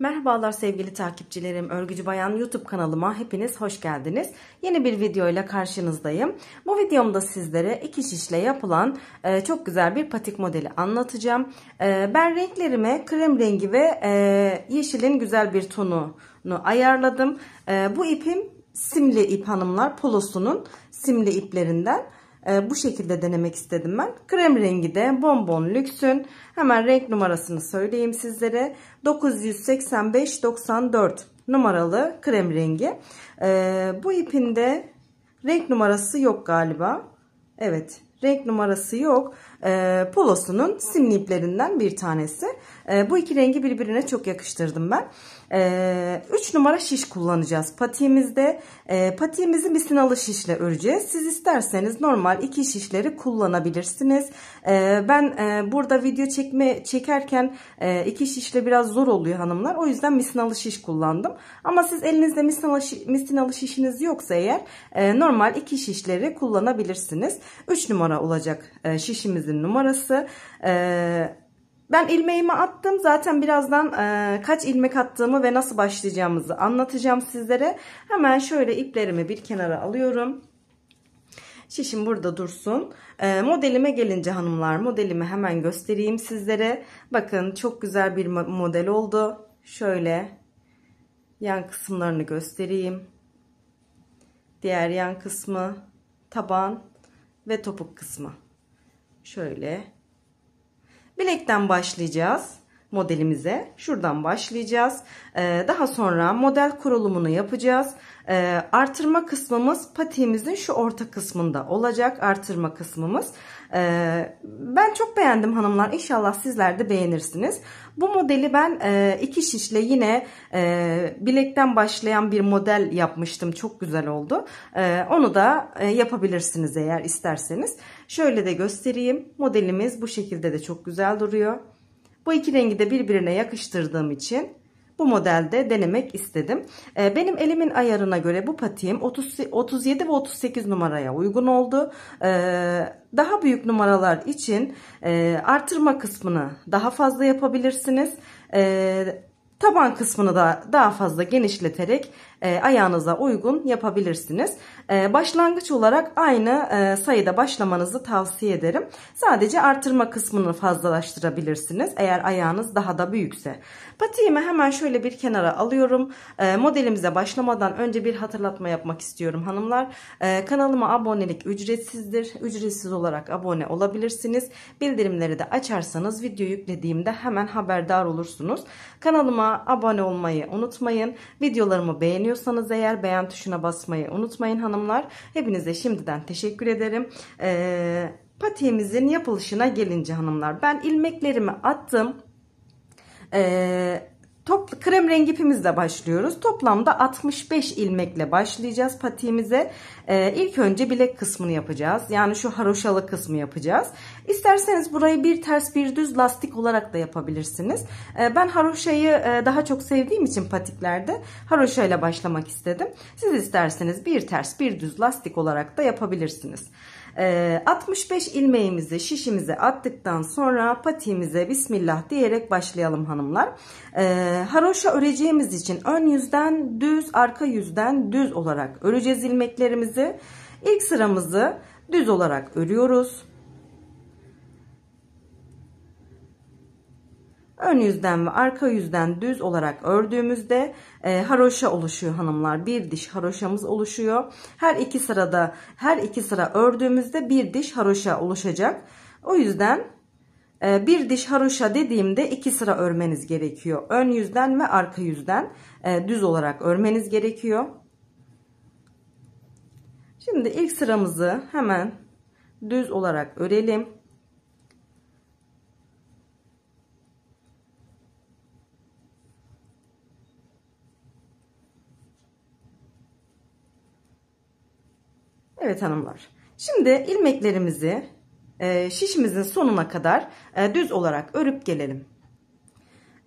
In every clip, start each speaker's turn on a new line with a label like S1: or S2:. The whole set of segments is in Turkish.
S1: Merhabalar sevgili takipçilerim. Örgücü Bayan YouTube kanalıma hepiniz hoş geldiniz. Yeni bir video ile karşınızdayım. Bu videomda sizlere iki şişle yapılan e, çok güzel bir patik modeli anlatacağım. E, ben renklerime krem rengi ve e, yeşilin güzel bir tonunu ayarladım. E, bu ipim simli ip hanımlar polosunun simli iplerinden. Ee, bu şekilde denemek istedim ben. Krem rengi de Bonbon Lüks'ün hemen renk numarasını söyleyeyim sizlere. 985-94 numaralı krem rengi. Ee, bu ipinde renk numarası yok galiba. Evet renk numarası yok. Ee, Polosu'nun simli iplerinden bir tanesi. bu iki rengi birbirine çok yakıştırdım ben. E, ee, 3 numara şiş kullanacağız patiğimizde. E, ee, patiğimizi misinalı şişle öreceğiz. Siz isterseniz normal 2 şişleri kullanabilirsiniz. E, ben e, burada video çekme çekerken e, şişle biraz zor oluyor hanımlar. O yüzden misinalı şiş kullandım. Ama siz elinizde misinalı, misinalı şişiniz yoksa eğer e, normal 2 şişleri kullanabilirsiniz. 3 numara olacak e, şişimizin numarası. E, ben ilmeğimi attım. Zaten birazdan e, kaç ilmek attığımı ve nasıl başlayacağımızı anlatacağım sizlere. Hemen şöyle iplerimi bir kenara alıyorum. Şişim burada dursun. E, modelime gelince hanımlar modelimi hemen göstereyim sizlere. Bakın çok güzel bir model oldu. Şöyle yan kısımlarını göstereyim. Diğer yan kısmı, taban ve topuk kısmı. Şöyle Bilekten başlayacağız modelimize. Şuradan başlayacağız. Ee, daha sonra model kurulumunu yapacağız. Ee, artırma kısmımız patiğimizin şu orta kısmında olacak. Artırma kısmımız. Ee, ben çok beğendim hanımlar. İnşallah sizler de beğenirsiniz. Bu modeli ben e, iki şişle yine e, bilekten başlayan bir model yapmıştım. Çok güzel oldu. E, onu da yapabilirsiniz eğer isterseniz. Şöyle de göstereyim. Modelimiz bu şekilde de çok güzel duruyor. Bu iki rengi de birbirine yakıştırdığım için bu modelde denemek istedim. Ee, benim elimin ayarına göre bu patiğim 37 ve 38 numaraya uygun oldu. Ee, daha büyük numaralar için e, artırma kısmını daha fazla yapabilirsiniz. Ee, taban kısmını da daha fazla genişleterek e, ayağınıza uygun yapabilirsiniz. E, başlangıç olarak aynı e, sayıda başlamanızı tavsiye ederim. Sadece artırma kısmını fazlalaştırabilirsiniz eğer ayağınız daha da büyükse. Patiğimi hemen şöyle bir kenara alıyorum. E, modelimize başlamadan önce bir hatırlatma yapmak istiyorum hanımlar. E, kanalıma abonelik ücretsizdir. Ücretsiz olarak abone olabilirsiniz. Bildirimleri de açarsanız video yüklediğimde hemen haberdar olursunuz. Kanalıma abone olmayı unutmayın. Videolarımı beğeniyorsanız beğeniyorsanız eğer beğen tuşuna basmayı unutmayın hanımlar. Hepinize şimdiden teşekkür ederim. Ee, patiğimizin yapılışına gelince hanımlar ben ilmeklerimi attım. Ee, Top, krem rengi ipimizle başlıyoruz. Toplamda 65 ilmekle başlayacağız patiğimize. Ee, ilk önce bilek kısmını yapacağız. Yani şu haroşalı kısmı yapacağız. İsterseniz burayı bir ters bir düz lastik olarak da yapabilirsiniz. Ee, ben haroşayı e, daha çok sevdiğim için patiklerde haroşayla başlamak istedim. Siz isterseniz bir ters bir düz lastik olarak da yapabilirsiniz. 65 ee, ilmeğimizi şişimize attıktan sonra patiğimize bismillah diyerek başlayalım hanımlar. Ee, haroşa öreceğimiz için ön yüzden düz arka yüzden düz olarak öreceğiz ilmeklerimizi. İlk sıramızı düz olarak örüyoruz. Ön yüzden ve arka yüzden düz olarak ördüğümüzde e, haroşa oluşuyor hanımlar. Bir diş haroşamız oluşuyor. Her iki sırada her iki sıra ördüğümüzde bir diş haroşa oluşacak. O yüzden e, bir diş haroşa dediğimde iki sıra örmeniz gerekiyor. Ön yüzden ve arka yüzden e, düz olarak örmeniz gerekiyor. Şimdi ilk sıramızı hemen düz olarak örelim. Evet hanımlar. Şimdi ilmeklerimizi e, şişimizin sonuna kadar e, düz olarak örüp gelelim.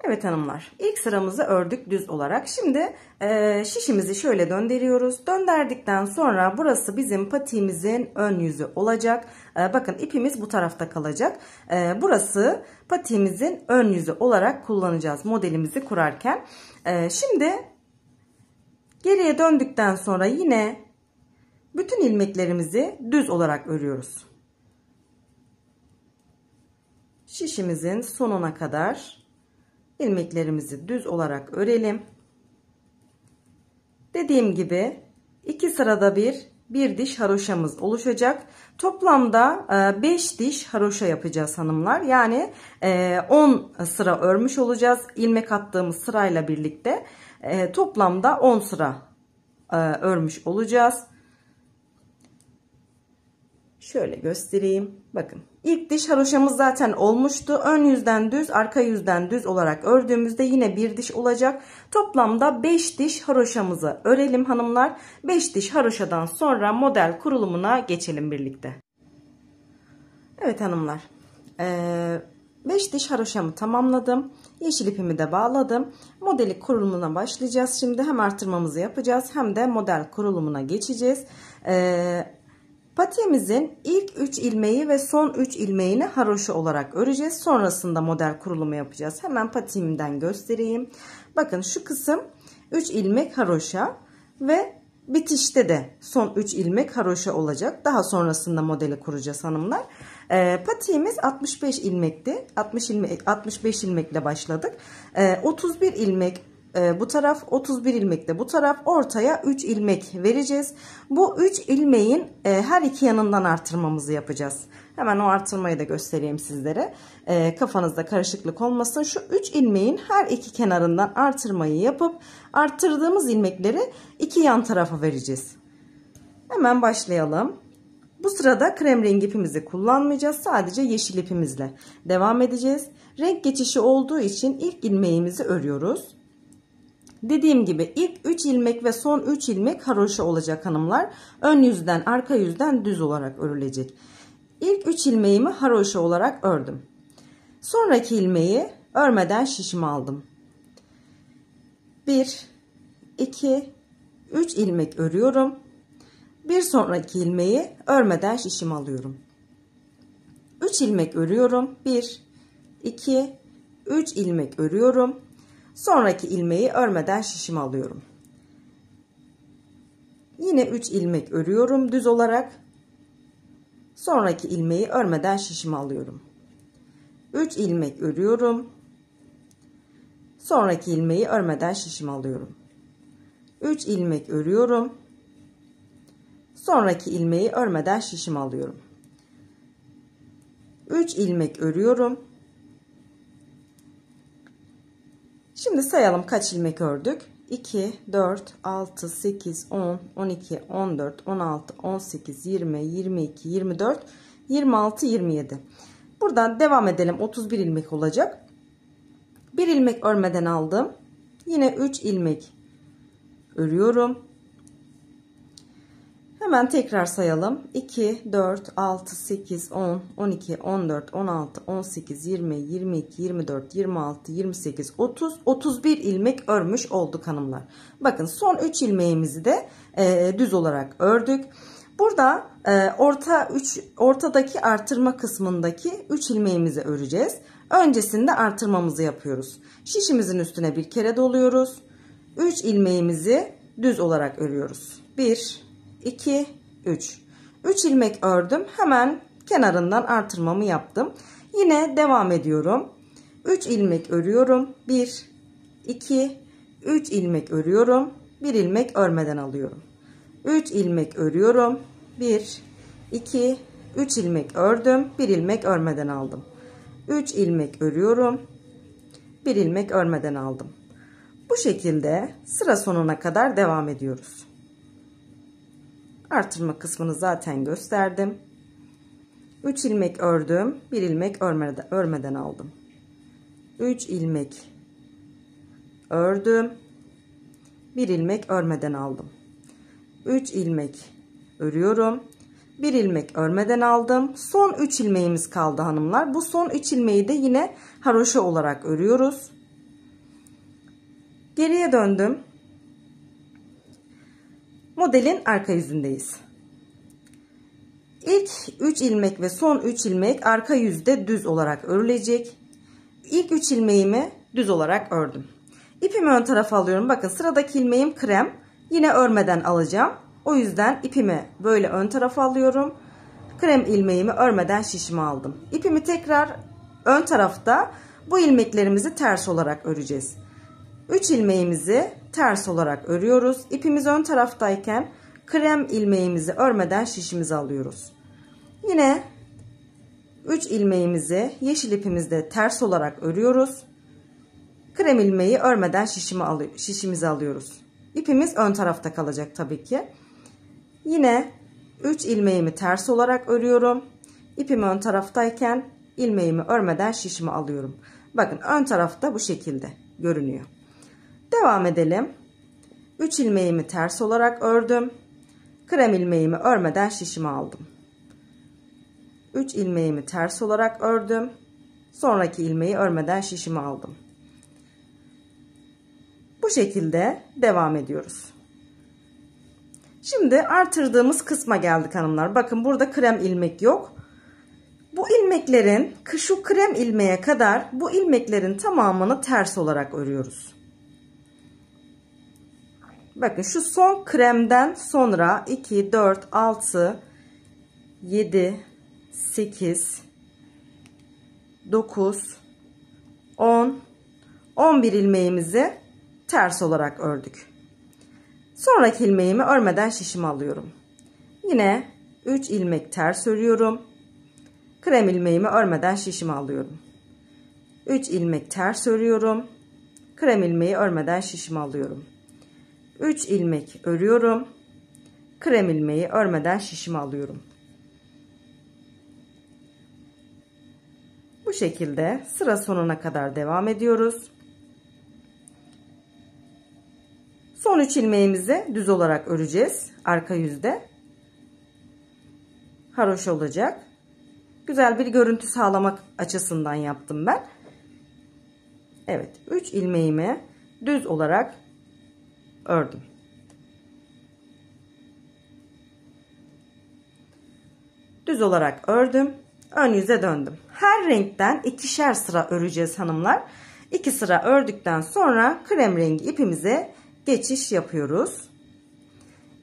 S1: Evet hanımlar İlk sıramızı ördük düz olarak. Şimdi e, şişimizi şöyle döndürüyoruz. Dönderdikten sonra burası bizim patiğimizin ön yüzü olacak. bakın ipimiz bu tarafta kalacak. burası patiğimizin ön yüzü olarak kullanacağız modelimizi kurarken. şimdi geriye döndükten sonra yine bütün ilmeklerimizi düz olarak örüyoruz. Şişimizin sonuna kadar ilmeklerimizi düz olarak örelim. Dediğim gibi iki sırada bir bir diş haroşamız oluşacak. Toplamda 5 e, diş haroşa yapacağız hanımlar. Yani 10 e, sıra örmüş olacağız. İlmek attığımız sırayla birlikte e, toplamda 10 sıra örmüş olacağız. Şöyle göstereyim. Bakın ilk diş haroşamız zaten olmuştu. Ön yüzden düz arka yüzden düz olarak ördüğümüzde yine bir diş olacak. Toplamda 5 diş haroşamızı örelim hanımlar. 5 diş haroşadan sonra model kurulumuna geçelim birlikte. Evet hanımlar. 5 diş haroşamı tamamladım. Yeşil ipimi de bağladım. Modeli kurulumuna başlayacağız. Şimdi hem artırmamızı yapacağız hem de model kurulumuna geçeceğiz. Ee, Patiğimizin ilk 3 ilmeği ve son 3 ilmeğini haroşa olarak öreceğiz. Sonrasında model kurulumu yapacağız. Hemen patiğimden göstereyim. Bakın şu kısım 3 ilmek haroşa ve bitişte de son 3 ilmek haroşa olacak. Daha sonrasında modeli kuracağız hanımlar. E, patiğimiz 65 ilmekti. 60 ilmek, 65 ilmekle başladık. E, ee, 31 ilmek ee, bu taraf 31 ilmekte bu taraf ortaya 3 ilmek vereceğiz. Bu 3 ilmeğin e, her iki yanından artırmamızı yapacağız. Hemen o artırmayı da göstereyim sizlere. Ee, kafanızda karışıklık olmasın. Şu 3 ilmeğin her iki kenarından artırmayı yapıp arttırdığımız ilmekleri iki yan tarafa vereceğiz. Hemen başlayalım. Bu sırada krem rengi ipimizi kullanmayacağız. Sadece yeşil ipimizle devam edeceğiz. Renk geçişi olduğu için ilk ilmeğimizi örüyoruz. Dediğim gibi ilk 3 ilmek ve son 3 ilmek haroşa olacak hanımlar. Ön yüzden arka yüzden düz olarak örülecek. İlk 3 ilmeğimi haroşa olarak ördüm. Sonraki ilmeği örmeden şişimi aldım. 1 2 3 ilmek örüyorum. Bir sonraki ilmeği örmeden şişimi alıyorum. 3 ilmek örüyorum. 1 2 3 ilmek örüyorum. Sonraki ilmeği örmeden şişim alıyorum. Yine 3 ilmek örüyorum düz olarak. Sonraki ilmeği örmeden şişim alıyorum. 3 ilmek örüyorum. Sonraki ilmeği örmeden şişim alıyorum. 3 ilmek örüyorum. Sonraki ilmeği örmeden şişim alıyorum. 3 ilmek örüyorum. Şimdi sayalım kaç ilmek ördük. 2, 4, 6, 8, 10, 12, 14, 16, 18, 20, 22, 24, 26, 27. Buradan devam edelim. 31 ilmek olacak. 1 ilmek örmeden aldım. Yine 3 ilmek örüyorum. Hemen tekrar sayalım. 2, 4, 6, 8, 10, 12, 14, 16, 18, 20, 22, 24, 26, 28, 30, 31 ilmek örmüş olduk hanımlar. Bakın son 3 ilmeğimizi de e, düz olarak ördük. Burada e, orta üç, ortadaki artırma kısmındaki 3 ilmeğimizi öreceğiz. Öncesinde artırmamızı yapıyoruz. Şişimizin üstüne bir kere doluyoruz. 3 ilmeğimizi düz olarak örüyoruz. 1 2, 3. 3 ilmek ördüm. Hemen kenarından artırmamı yaptım. Yine devam ediyorum. 3 ilmek örüyorum. 1, 2, 3 ilmek örüyorum. 1 ilmek örmeden alıyorum. 3 ilmek örüyorum. 1, 2, 3 ilmek ördüm. 1 ilmek örmeden aldım. 3 ilmek örüyorum. 1 ilmek örmeden aldım. Bu şekilde sıra sonuna kadar devam ediyoruz. Artırma kısmını zaten gösterdim. 3 ilmek ördüm. 1 ilmek örmeden, örmeden aldım. 3 ilmek ördüm. 1 ilmek örmeden aldım. 3 ilmek örüyorum. 1 ilmek örmeden aldım. Son 3 ilmeğimiz kaldı hanımlar. Bu son 3 ilmeği de yine haroşa olarak örüyoruz. Geriye döndüm modelin arka yüzündeyiz. İlk 3 ilmek ve son 3 ilmek arka yüzde düz olarak örülecek. İlk 3 ilmeğimi düz olarak ördüm. İpimi ön tarafa alıyorum. Bakın sıradaki ilmeğim krem. Yine örmeden alacağım. O yüzden ipimi böyle ön tarafa alıyorum. Krem ilmeğimi örmeden şişime aldım. İpimi tekrar ön tarafta bu ilmeklerimizi ters olarak öreceğiz. 3 ilmeğimizi ters olarak örüyoruz. İpimiz ön taraftayken krem ilmeğimizi örmeden şişimizi alıyoruz. Yine 3 ilmeğimizi yeşil ipimizde ters olarak örüyoruz. Krem ilmeği örmeden şişimi al şişimizi alıyoruz. İpimiz ön tarafta kalacak tabii ki. Yine 3 ilmeğimi ters olarak örüyorum. İpim ön taraftayken ilmeğimi örmeden şişimi alıyorum. Bakın ön tarafta bu şekilde görünüyor. Devam edelim. 3 ilmeğimi ters olarak ördüm. Krem ilmeğimi örmeden şişimi aldım. 3 ilmeğimi ters olarak ördüm. Sonraki ilmeği örmeden şişimi aldım. Bu şekilde devam ediyoruz. Şimdi artırdığımız kısma geldik hanımlar. Bakın burada krem ilmek yok. Bu ilmeklerin şu krem ilmeğe kadar bu ilmeklerin tamamını ters olarak örüyoruz. Bakın şu son kremden sonra 2, 4, 6, 7, 8, 9, 10, 11 ilmeğimizi ters olarak ördük. Sonraki ilmeğimi örmeden şişimi alıyorum. Yine 3 ilmek ters örüyorum. Krem ilmeğimi örmeden şişimi alıyorum. 3 ilmek ters örüyorum. Krem ilmeği örmeden şişimi alıyorum. 3 ilmek örüyorum. Krem ilmeği örmeden şişimi alıyorum. Bu şekilde sıra sonuna kadar devam ediyoruz. Son 3 ilmeğimizi düz olarak öreceğiz. Arka yüzde. Haroş olacak. Güzel bir görüntü sağlamak açısından yaptım ben. Evet 3 ilmeğimi düz olarak ördüm. Düz olarak ördüm. Ön yüze döndüm. Her renkten ikişer sıra öreceğiz hanımlar. İki sıra ördükten sonra krem rengi ipimize geçiş yapıyoruz.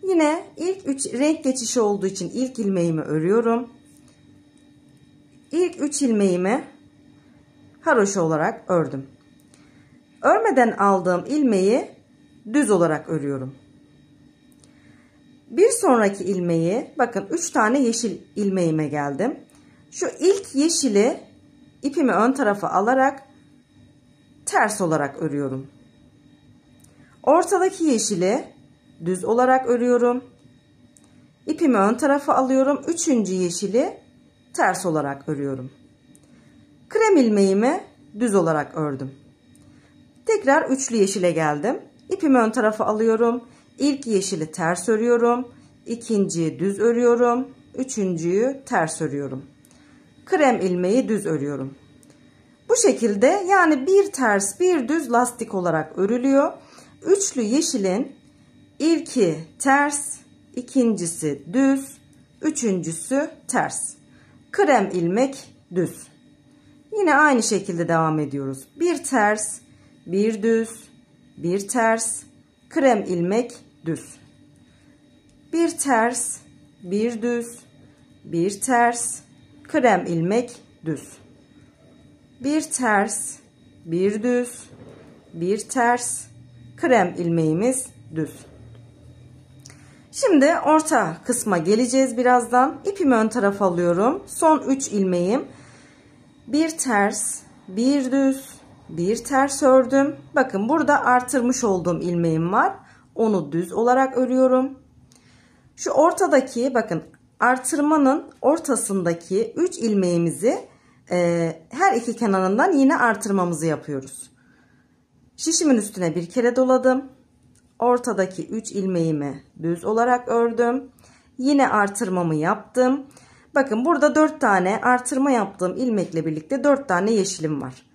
S1: Yine ilk 3 renk geçişi olduğu için ilk ilmeğimi örüyorum. İlk 3 ilmeğimi haroşa olarak ördüm. Örmeden aldığım ilmeği düz olarak örüyorum. Bir sonraki ilmeği bakın 3 tane yeşil ilmeğime geldim. Şu ilk yeşili ipimi ön tarafa alarak ters olarak örüyorum. Ortadaki yeşili düz olarak örüyorum. İpimi ön tarafa alıyorum. Üçüncü yeşili ters olarak örüyorum. Krem ilmeğimi düz olarak ördüm. Tekrar üçlü yeşile geldim. İpimi ön tarafa alıyorum. İlk yeşili ters örüyorum. İkinciyi düz örüyorum. Üçüncüyü ters örüyorum. Krem ilmeği düz örüyorum. Bu şekilde yani bir ters bir düz lastik olarak örülüyor. Üçlü yeşilin ilki ters, ikincisi düz, üçüncüsü ters. Krem ilmek düz. Yine aynı şekilde devam ediyoruz. Bir ters, bir düz, bir ters krem ilmek düz bir ters bir düz bir ters krem ilmek düz bir ters bir düz bir ters krem ilmeğimiz düz şimdi orta kısma geleceğiz birazdan ipimi ön tarafa alıyorum son 3 ilmeğim bir ters bir düz bir ters ördüm. Bakın burada artırmış olduğum ilmeğim var. Onu düz olarak örüyorum. Şu ortadaki bakın artırmanın ortasındaki 3 ilmeğimizi e, her iki kenarından yine artırmamızı yapıyoruz. Şişimin üstüne bir kere doladım. Ortadaki 3 ilmeğimi düz olarak ördüm. Yine artırmamı yaptım. Bakın burada 4 tane artırma yaptığım ilmekle birlikte 4 tane yeşilim var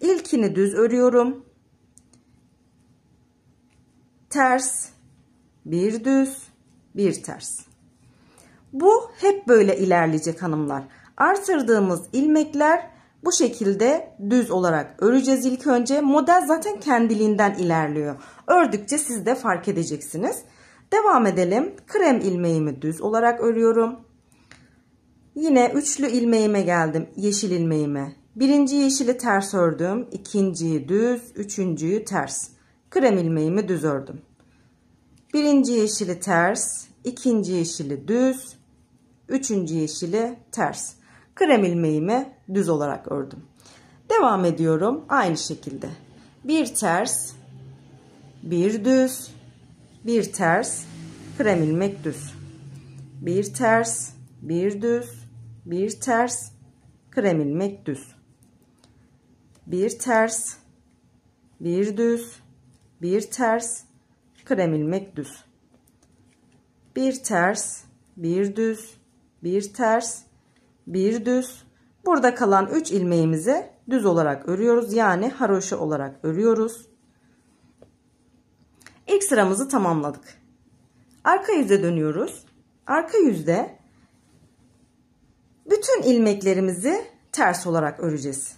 S1: ilkini düz örüyorum ters bir düz bir ters bu hep böyle ilerleyecek hanımlar artırdığımız ilmekler bu şekilde düz olarak öreceğiz ilk önce model zaten kendiliğinden ilerliyor ördükçe siz de fark edeceksiniz devam edelim krem ilmeğimi düz olarak örüyorum Yine üçlü ilmeğime geldim. Yeşil ilmeğime. Birinci yeşili ters ördüm. ikinciyi düz. Üçüncüyü ters. Krem ilmeğimi düz ördüm. Birinci yeşili ters. ikinci yeşili düz. Üçüncü yeşili ters. Krem ilmeğimi düz olarak ördüm. Devam ediyorum. Aynı şekilde. Bir ters. Bir düz. Bir ters. Krem ilmek düz. Bir ters. Bir düz. Bir ters. Krem ilmek düz bir ters bir düz bir ters krem ilmek düz bir ters bir düz bir ters bir düz burada kalan 3 ilmeğimizi düz olarak örüyoruz yani haroşa olarak örüyoruz ilk sıramızı tamamladık arka yüze dönüyoruz arka yüzde bütün ilmeklerimizi ters olarak öreceğiz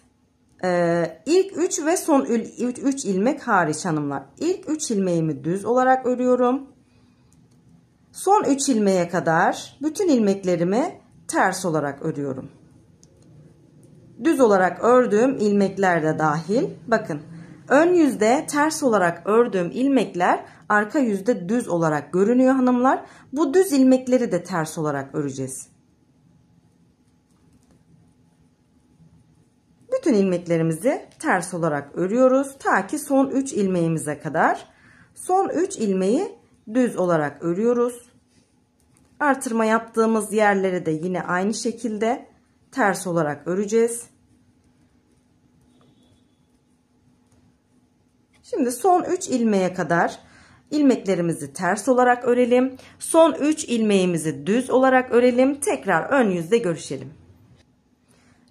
S1: ee, ilk 3 ve son 3 ilmek hariç hanımlar. İlk 3 ilmeğimi düz olarak örüyorum. Son 3 ilmeğe kadar bütün ilmeklerimi ters olarak örüyorum. Düz olarak ördüğüm ilmekler de dahil. Bakın ön yüzde ters olarak ördüğüm ilmekler arka yüzde düz olarak görünüyor hanımlar. Bu düz ilmekleri de ters olarak öreceğiz. Bütün ilmeklerimizi ters olarak örüyoruz. Ta ki son 3 ilmeğimize kadar. Son 3 ilmeği düz olarak örüyoruz. Artırma yaptığımız yerleri de yine aynı şekilde ters olarak öreceğiz. Şimdi son 3 ilmeğe kadar ilmeklerimizi ters olarak örelim. Son 3 ilmeğimizi düz olarak örelim. Tekrar ön yüzde görüşelim.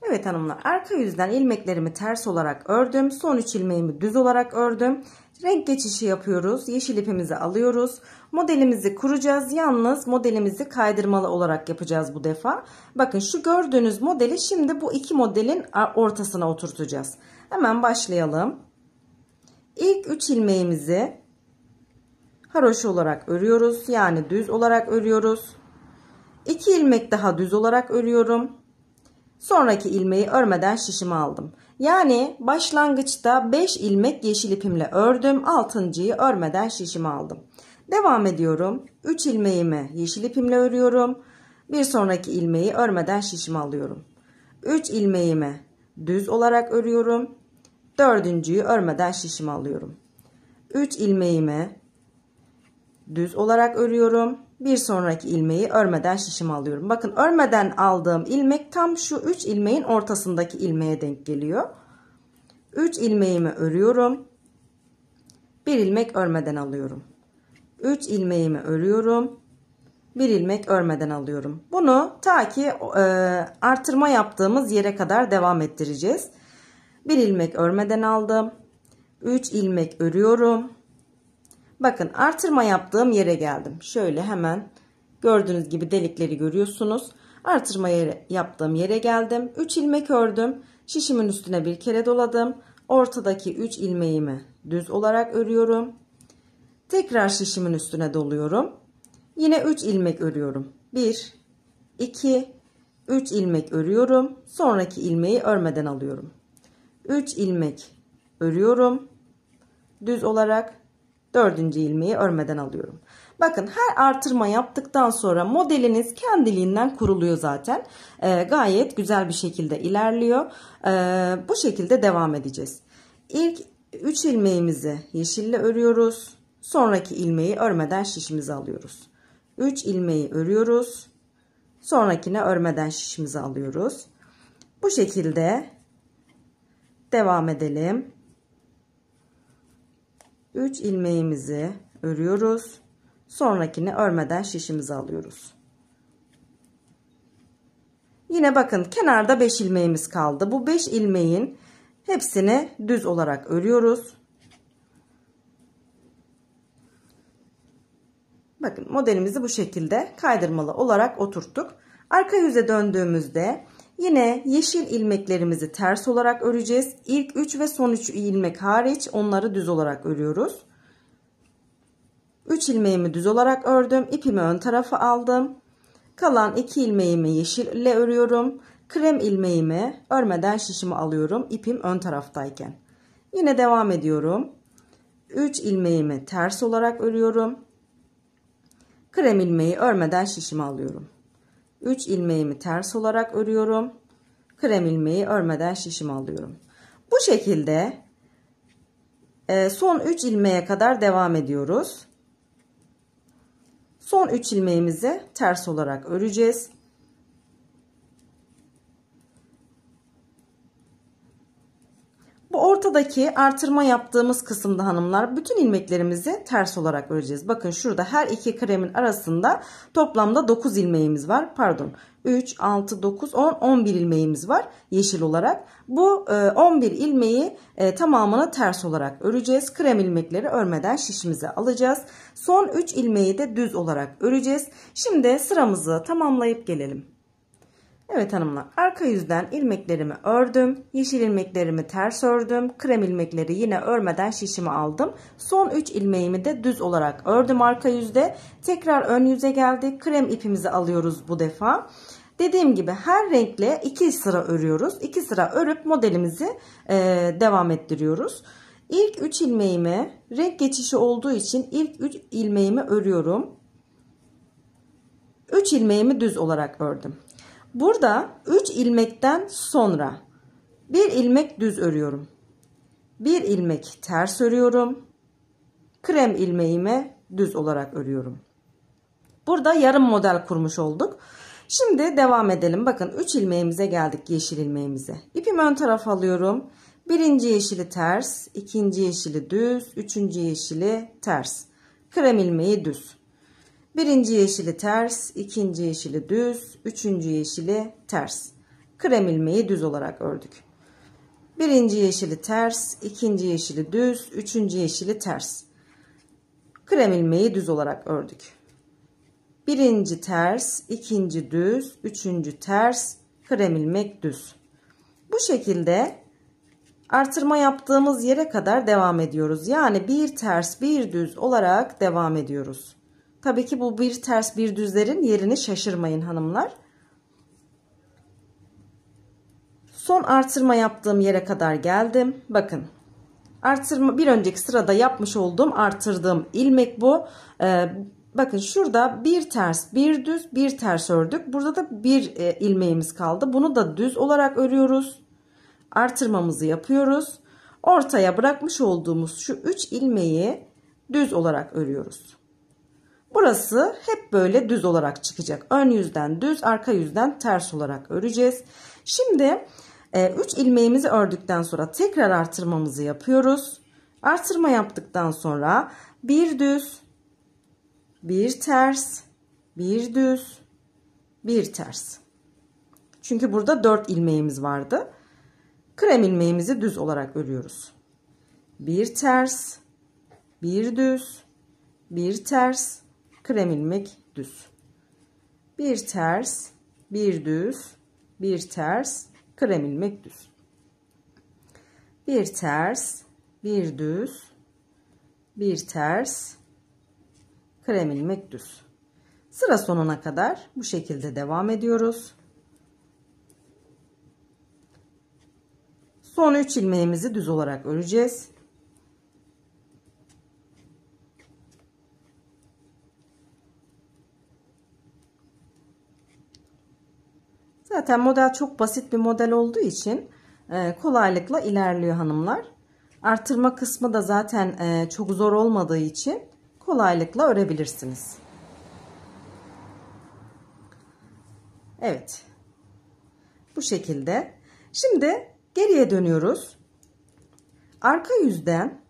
S1: Evet hanımlar arka yüzden ilmeklerimi ters olarak ördüm. Son 3 ilmeğimi düz olarak ördüm. Renk geçişi yapıyoruz. Yeşil ipimizi alıyoruz. Modelimizi kuracağız. Yalnız modelimizi kaydırmalı olarak yapacağız bu defa. Bakın şu gördüğünüz modeli şimdi bu iki modelin ortasına oturtacağız. Hemen başlayalım. İlk 3 ilmeğimizi haroşa olarak örüyoruz. Yani düz olarak örüyoruz. 2 ilmek daha düz olarak örüyorum. Sonraki ilmeği örmeden şişimi aldım. Yani başlangıçta 5 ilmek yeşil ipimle ördüm. 6.yı örmeden şişimi aldım. Devam ediyorum. 3 ilmeğimi yeşil ipimle örüyorum. Bir sonraki ilmeği örmeden şişimi alıyorum. 3 ilmeğimi düz olarak örüyorum. Dördüncüyü örmeden şişimi alıyorum. 3 ilmeğimi düz olarak örüyorum bir sonraki ilmeği örmeden şişime alıyorum. Bakın örmeden aldığım ilmek tam şu 3 ilmeğin ortasındaki ilmeğe denk geliyor. 3 ilmeğimi örüyorum. 1 ilmek örmeden alıyorum. 3 ilmeğimi örüyorum. 1 ilmek örmeden alıyorum. Bunu ta ki e, artırma yaptığımız yere kadar devam ettireceğiz. 1 ilmek örmeden aldım. 3 ilmek örüyorum. Bakın artırma yaptığım yere geldim. Şöyle hemen gördüğünüz gibi delikleri görüyorsunuz. Artırma yere, yaptığım yere geldim. 3 ilmek ördüm. Şişimin üstüne bir kere doladım. Ortadaki 3 ilmeğimi düz olarak örüyorum. Tekrar şişimin üstüne doluyorum. Yine 3 ilmek örüyorum. 1 2 3 ilmek örüyorum. Sonraki ilmeği örmeden alıyorum. 3 ilmek örüyorum. Düz olarak Dördüncü ilmeği örmeden alıyorum. Bakın her artırma yaptıktan sonra modeliniz kendiliğinden kuruluyor zaten. E, gayet güzel bir şekilde ilerliyor. E, bu şekilde devam edeceğiz. İlk 3 ilmeğimizi yeşille örüyoruz. Sonraki ilmeği örmeden şişimizi alıyoruz. 3 ilmeği örüyoruz. Sonrakine örmeden şişimizi alıyoruz. Bu şekilde devam edelim. 3 ilmeğimizi örüyoruz. Sonrakini örmeden şişimizi alıyoruz. Yine bakın kenarda 5 ilmeğimiz kaldı. Bu 5 ilmeğin hepsini düz olarak örüyoruz. Bakın modelimizi bu şekilde kaydırmalı olarak oturttuk. Arka yüze döndüğümüzde Yine yeşil ilmeklerimizi ters olarak öreceğiz. İlk 3 ve son 3 ilmek hariç onları düz olarak örüyoruz. 3 ilmeğimi düz olarak ördüm. İpimi ön tarafa aldım. Kalan 2 ilmeğimi yeşil ile örüyorum. Krem ilmeğimi örmeden şişimi alıyorum. İpim ön taraftayken. Yine devam ediyorum. 3 ilmeğimi ters olarak örüyorum. Krem ilmeği örmeden şişimi alıyorum. 3 ilmeğimi ters olarak örüyorum. Krem ilmeği örmeden şişimi alıyorum. Bu şekilde e, son 3 ilmeğe kadar devam ediyoruz. Son 3 ilmeğimizi ters olarak öreceğiz. Bu ortadaki artırma yaptığımız kısımda hanımlar bütün ilmeklerimizi ters olarak öreceğiz. Bakın şurada her iki kremin arasında toplamda 9 ilmeğimiz var. Pardon 3, 6, 9, 10, 11 ilmeğimiz var yeşil olarak. Bu 11 e, ilmeği e, tamamını ters olarak öreceğiz. Krem ilmekleri örmeden şişimize alacağız. Son 3 ilmeği de düz olarak öreceğiz. Şimdi sıramızı tamamlayıp gelelim. Evet hanımlar arka yüzden ilmeklerimi ördüm. Yeşil ilmeklerimi ters ördüm. Krem ilmekleri yine örmeden şişimi aldım. Son 3 ilmeğimi de düz olarak ördüm arka yüzde. Tekrar ön yüze geldik. Krem ipimizi alıyoruz bu defa. Dediğim gibi her renkle 2 sıra örüyoruz. 2 sıra örüp modelimizi e, devam ettiriyoruz. İlk 3 ilmeğimi renk geçişi olduğu için ilk 3 ilmeğimi örüyorum. 3 ilmeğimi düz olarak ördüm. Burada 3 ilmekten sonra bir ilmek düz örüyorum. Bir ilmek ters örüyorum. Krem ilmeğime düz olarak örüyorum. Burada yarım model kurmuş olduk. Şimdi devam edelim. Bakın 3 ilmeğimize geldik yeşil ilmeğimize. İpimi ön taraf alıyorum. Birinci yeşili ters, ikinci yeşili düz, üçüncü yeşili ters. Krem ilmeği düz. Birinci yeşili ters, ikinci yeşili düz, üçüncü yeşili ters. Krem ilmeği düz olarak ördük. Birinci yeşili ters, ikinci yeşili düz, üçüncü yeşili ters. Krem ilmeği düz olarak ördük. Birinci ters, ikinci düz, üçüncü ters, krem ilmek düz. Bu şekilde artırma yaptığımız yere kadar devam ediyoruz. Yani bir ters bir düz olarak devam ediyoruz. Tabii ki bu bir ters bir düzlerin yerini şaşırmayın hanımlar. Son artırma yaptığım yere kadar geldim. Bakın artırma bir önceki sırada yapmış olduğum artırdığım ilmek bu. Ee, bakın şurada bir ters bir düz bir ters ördük. Burada da bir e, ilmeğimiz kaldı. Bunu da düz olarak örüyoruz. Artırmamızı yapıyoruz. Ortaya bırakmış olduğumuz şu 3 ilmeği düz olarak örüyoruz. Burası hep böyle düz olarak çıkacak. Ön yüzden düz, arka yüzden ters olarak öreceğiz. Şimdi 3 e, ilmeğimizi ördükten sonra tekrar artırmamızı yapıyoruz. Artırma yaptıktan sonra bir düz, bir ters, bir düz, bir ters. Çünkü burada 4 ilmeğimiz vardı. Krem ilmeğimizi düz olarak örüyoruz. Bir ters, bir düz, bir ters, krem ilmek düz. Bir ters, bir düz, bir ters, krem ilmek düz. Bir ters, bir düz, bir ters, krem ilmek düz. Sıra sonuna kadar bu şekilde devam ediyoruz. Son 3 ilmeğimizi düz olarak öreceğiz. Zaten model çok basit bir model olduğu için e, kolaylıkla ilerliyor hanımlar. Artırma kısmı da zaten e, çok zor olmadığı için kolaylıkla örebilirsiniz. Evet. Bu şekilde. Şimdi geriye dönüyoruz. Arka yüzden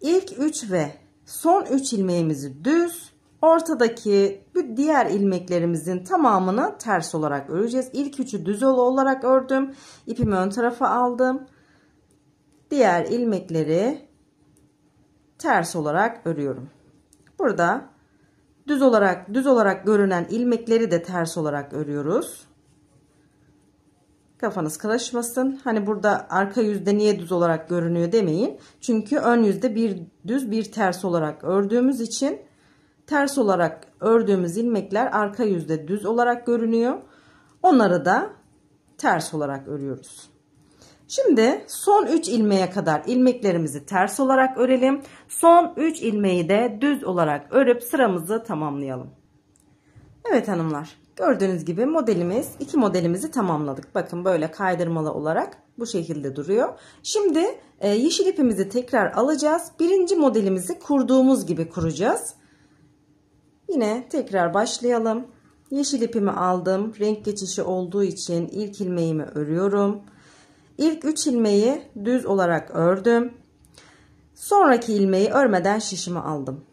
S1: ilk 3 ve son 3 ilmeğimizi düz ortadaki diğer ilmeklerimizin tamamını ters olarak öreceğiz. İlk üçü düz olarak ördüm. İpimi ön tarafa aldım. Diğer ilmekleri ters olarak örüyorum. Burada düz olarak düz olarak görünen ilmekleri de ters olarak örüyoruz. Kafanız karışmasın. Hani burada arka yüzde niye düz olarak görünüyor demeyin. Çünkü ön yüzde bir düz bir ters olarak ördüğümüz için ters olarak ördüğümüz ilmekler arka yüzde düz olarak görünüyor. Onları da ters olarak örüyoruz. Şimdi son 3 ilmeğe kadar ilmeklerimizi ters olarak örelim. Son 3 ilmeği de düz olarak örüp sıramızı tamamlayalım. Evet hanımlar gördüğünüz gibi modelimiz iki modelimizi tamamladık. Bakın böyle kaydırmalı olarak bu şekilde duruyor. Şimdi e, yeşil ipimizi tekrar alacağız. Birinci modelimizi kurduğumuz gibi kuracağız. Yine tekrar başlayalım. Yeşil ipimi aldım. Renk geçişi olduğu için ilk ilmeğimi örüyorum. İlk 3 ilmeği düz olarak ördüm. Sonraki ilmeği örmeden şişimi aldım.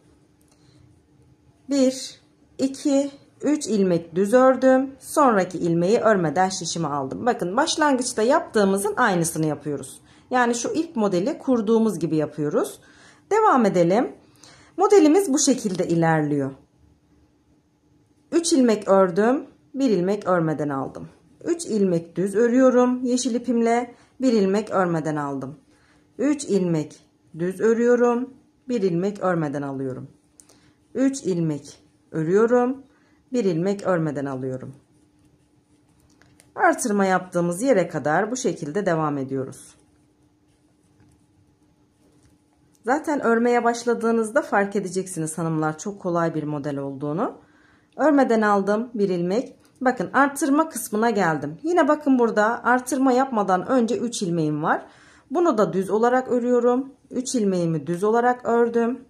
S1: 1 2 3 ilmek düz ördüm. Sonraki ilmeği örmeden şişimi aldım. Bakın başlangıçta yaptığımızın aynısını yapıyoruz. Yani şu ilk modeli kurduğumuz gibi yapıyoruz. Devam edelim. Modelimiz bu şekilde ilerliyor. 3 ilmek ördüm. 1 ilmek örmeden aldım. 3 ilmek düz örüyorum yeşil ipimle. 1 ilmek örmeden aldım. 3 ilmek düz örüyorum. 1 ilmek örmeden alıyorum. 3 ilmek örüyorum. 1 ilmek örmeden alıyorum. Artırma yaptığımız yere kadar bu şekilde devam ediyoruz. Zaten örmeye başladığınızda fark edeceksiniz hanımlar çok kolay bir model olduğunu. Örmeden aldım bir ilmek. Bakın artırma kısmına geldim. Yine bakın burada artırma yapmadan önce 3 ilmeğim var. Bunu da düz olarak örüyorum. 3 ilmeğimi düz olarak ördüm.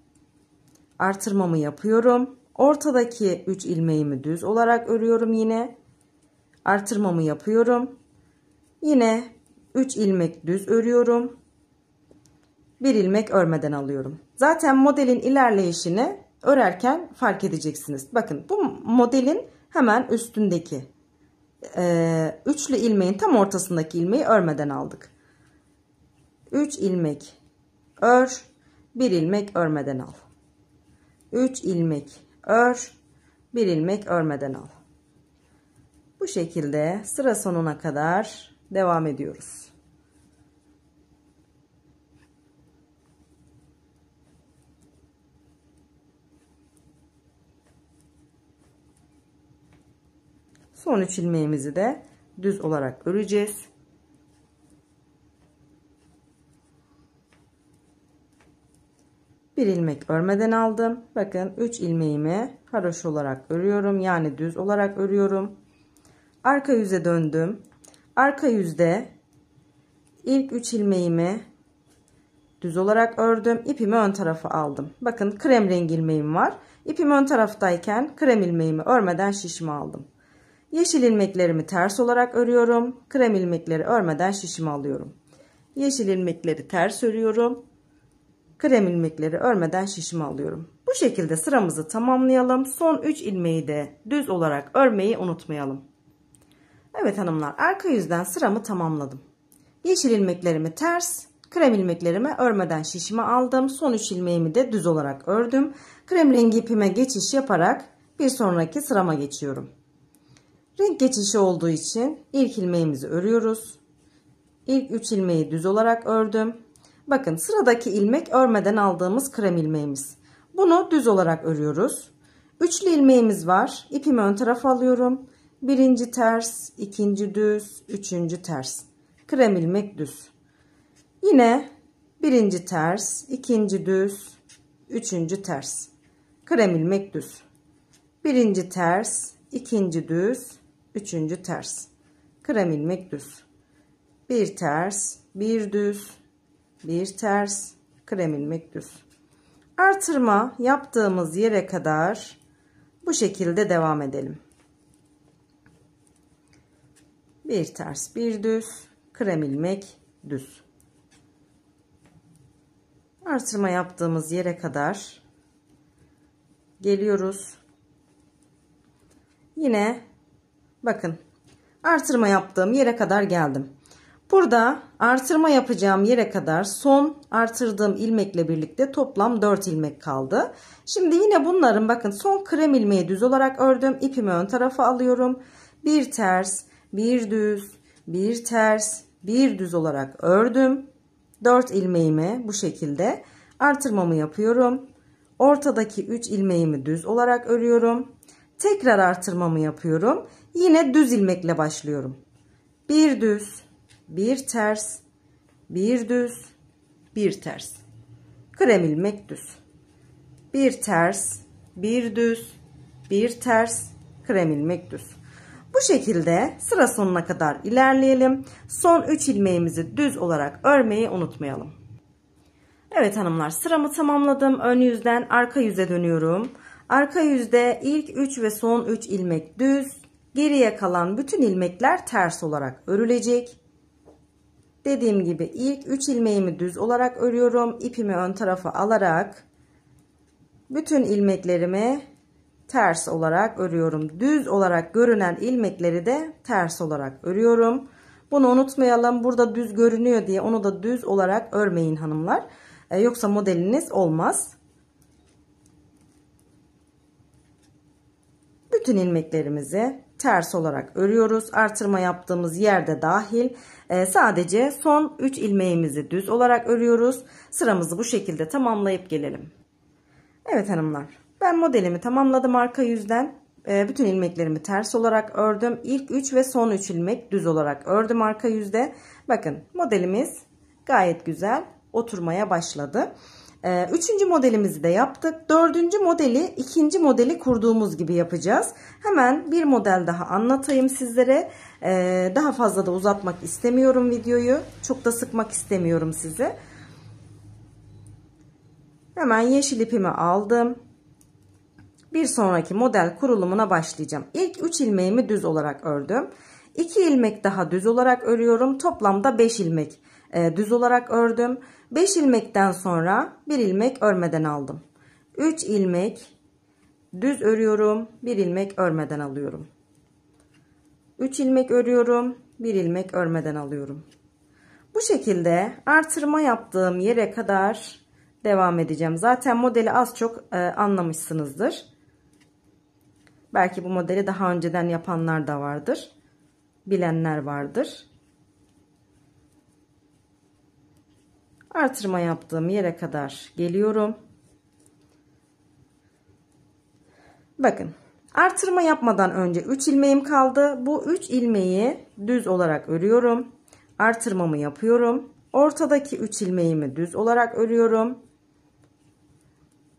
S1: Artırmamı yapıyorum. Ortadaki 3 ilmeğimi düz olarak örüyorum yine. Artırmamı yapıyorum. Yine 3 ilmek düz örüyorum. 1 ilmek örmeden alıyorum. Zaten modelin ilerleyişini örerken fark edeceksiniz. Bakın bu modelin hemen üstündeki e, üçlü ilmeğin tam ortasındaki ilmeği örmeden aldık. 3 ilmek ör, 1 ilmek örmeden al. 3 ilmek ör, 1 ilmek örmeden al. Bu şekilde sıra sonuna kadar devam ediyoruz. Son üç ilmeğimizi de düz olarak öreceğiz. bir ilmek örmeden aldım bakın 3 ilmeğimi haroş olarak örüyorum yani düz olarak örüyorum arka yüze döndüm arka yüzde ilk 3 ilmeğimi düz olarak ördüm İpimi ön tarafa aldım bakın krem rengi ilmeğim var ipim ön taraftayken krem ilmeğimi örmeden şişme aldım Yeşil ilmeklerimi ters olarak örüyorum. Krem ilmekleri örmeden şişimi alıyorum. Yeşil ilmekleri ters örüyorum. Krem ilmekleri örmeden şişimi alıyorum. Bu şekilde sıramızı tamamlayalım. Son 3 ilmeği de düz olarak örmeyi unutmayalım. Evet hanımlar arka yüzden sıramı tamamladım. Yeşil ilmeklerimi ters, krem ilmeklerimi örmeden şişime aldım. Son 3 ilmeğimi de düz olarak ördüm. Krem rengi ipime geçiş yaparak bir sonraki sırama geçiyorum. Renk geçişi olduğu için ilk ilmeğimizi örüyoruz. İlk 3 ilmeği düz olarak ördüm. Bakın sıradaki ilmek örmeden aldığımız krem ilmeğimiz. Bunu düz olarak örüyoruz. Üçlü ilmeğimiz var. İpimi ön tarafa alıyorum. Birinci ters, ikinci düz, üçüncü ters. Krem ilmek düz. Yine birinci ters, ikinci düz, üçüncü ters. Krem ilmek düz. Birinci ters, ikinci düz, üçüncü ters krem ilmek düz bir ters bir düz bir ters krem ilmek düz artırma yaptığımız yere kadar bu şekilde devam edelim bir ters bir düz krem ilmek düz artırma yaptığımız yere kadar geliyoruz yine Bakın artırma yaptığım yere kadar geldim. Burada artırma yapacağım yere kadar son artırdığım ilmekle birlikte toplam 4 ilmek kaldı. Şimdi yine bunların bakın son krem ilmeği düz olarak ördüm. İpimi ön tarafa alıyorum. Bir ters, bir düz, bir ters, bir düz olarak ördüm. 4 ilmeğimi bu şekilde artırmamı yapıyorum. Ortadaki 3 ilmeğimi düz olarak örüyorum. Tekrar artırmamı yapıyorum. Yine düz ilmekle başlıyorum. Bir düz, bir ters, bir düz, bir ters. Krem ilmek düz. Bir ters, bir düz, bir ters, krem ilmek düz. Bu şekilde sıra sonuna kadar ilerleyelim. Son 3 ilmeğimizi düz olarak örmeyi unutmayalım. Evet hanımlar sıramı tamamladım. Ön yüzden arka yüze dönüyorum. Arka yüzde ilk 3 ve son 3 ilmek düz. Geriye kalan bütün ilmekler ters olarak örülecek. Dediğim gibi ilk 3 ilmeğimi düz olarak örüyorum. İpimi ön tarafa alarak bütün ilmeklerimi ters olarak örüyorum. Düz olarak görünen ilmekleri de ters olarak örüyorum. Bunu unutmayalım. Burada düz görünüyor diye onu da düz olarak örmeyin hanımlar. E, yoksa modeliniz olmaz. Bütün ilmeklerimizi ters olarak örüyoruz. Artırma yaptığımız yerde dahil e, sadece son 3 ilmeğimizi düz olarak örüyoruz. Sıramızı bu şekilde tamamlayıp gelelim. Evet hanımlar ben modelimi tamamladım arka yüzden. E, bütün ilmeklerimi ters olarak ördüm. İlk 3 ve son 3 ilmek düz olarak ördüm arka yüzde. Bakın modelimiz gayet güzel oturmaya başladı. Ee, üçüncü modelimizi de yaptık. Dördüncü modeli ikinci modeli kurduğumuz gibi yapacağız. Hemen bir model daha anlatayım sizlere. Ee, daha fazla da uzatmak istemiyorum videoyu. Çok da sıkmak istemiyorum size. Hemen yeşil ipimi aldım. Bir sonraki model kurulumuna başlayacağım. İlk 3 ilmeğimi düz olarak ördüm. 2 ilmek daha düz olarak örüyorum. Toplamda 5 ilmek. E, düz olarak ördüm. 5 ilmekten sonra 1 ilmek örmeden aldım. 3 ilmek düz örüyorum. 1 ilmek örmeden alıyorum. 3 ilmek örüyorum. 1 ilmek örmeden alıyorum. Bu şekilde artırma yaptığım yere kadar devam edeceğim. Zaten modeli az çok e, anlamışsınızdır. Belki bu modeli daha önceden yapanlar da vardır. Bilenler vardır. artırma yaptığım yere kadar geliyorum. Bakın artırma yapmadan önce 3 ilmeğim kaldı. Bu 3 ilmeği düz olarak örüyorum. Artırmamı yapıyorum. Ortadaki 3 ilmeğimi düz olarak örüyorum.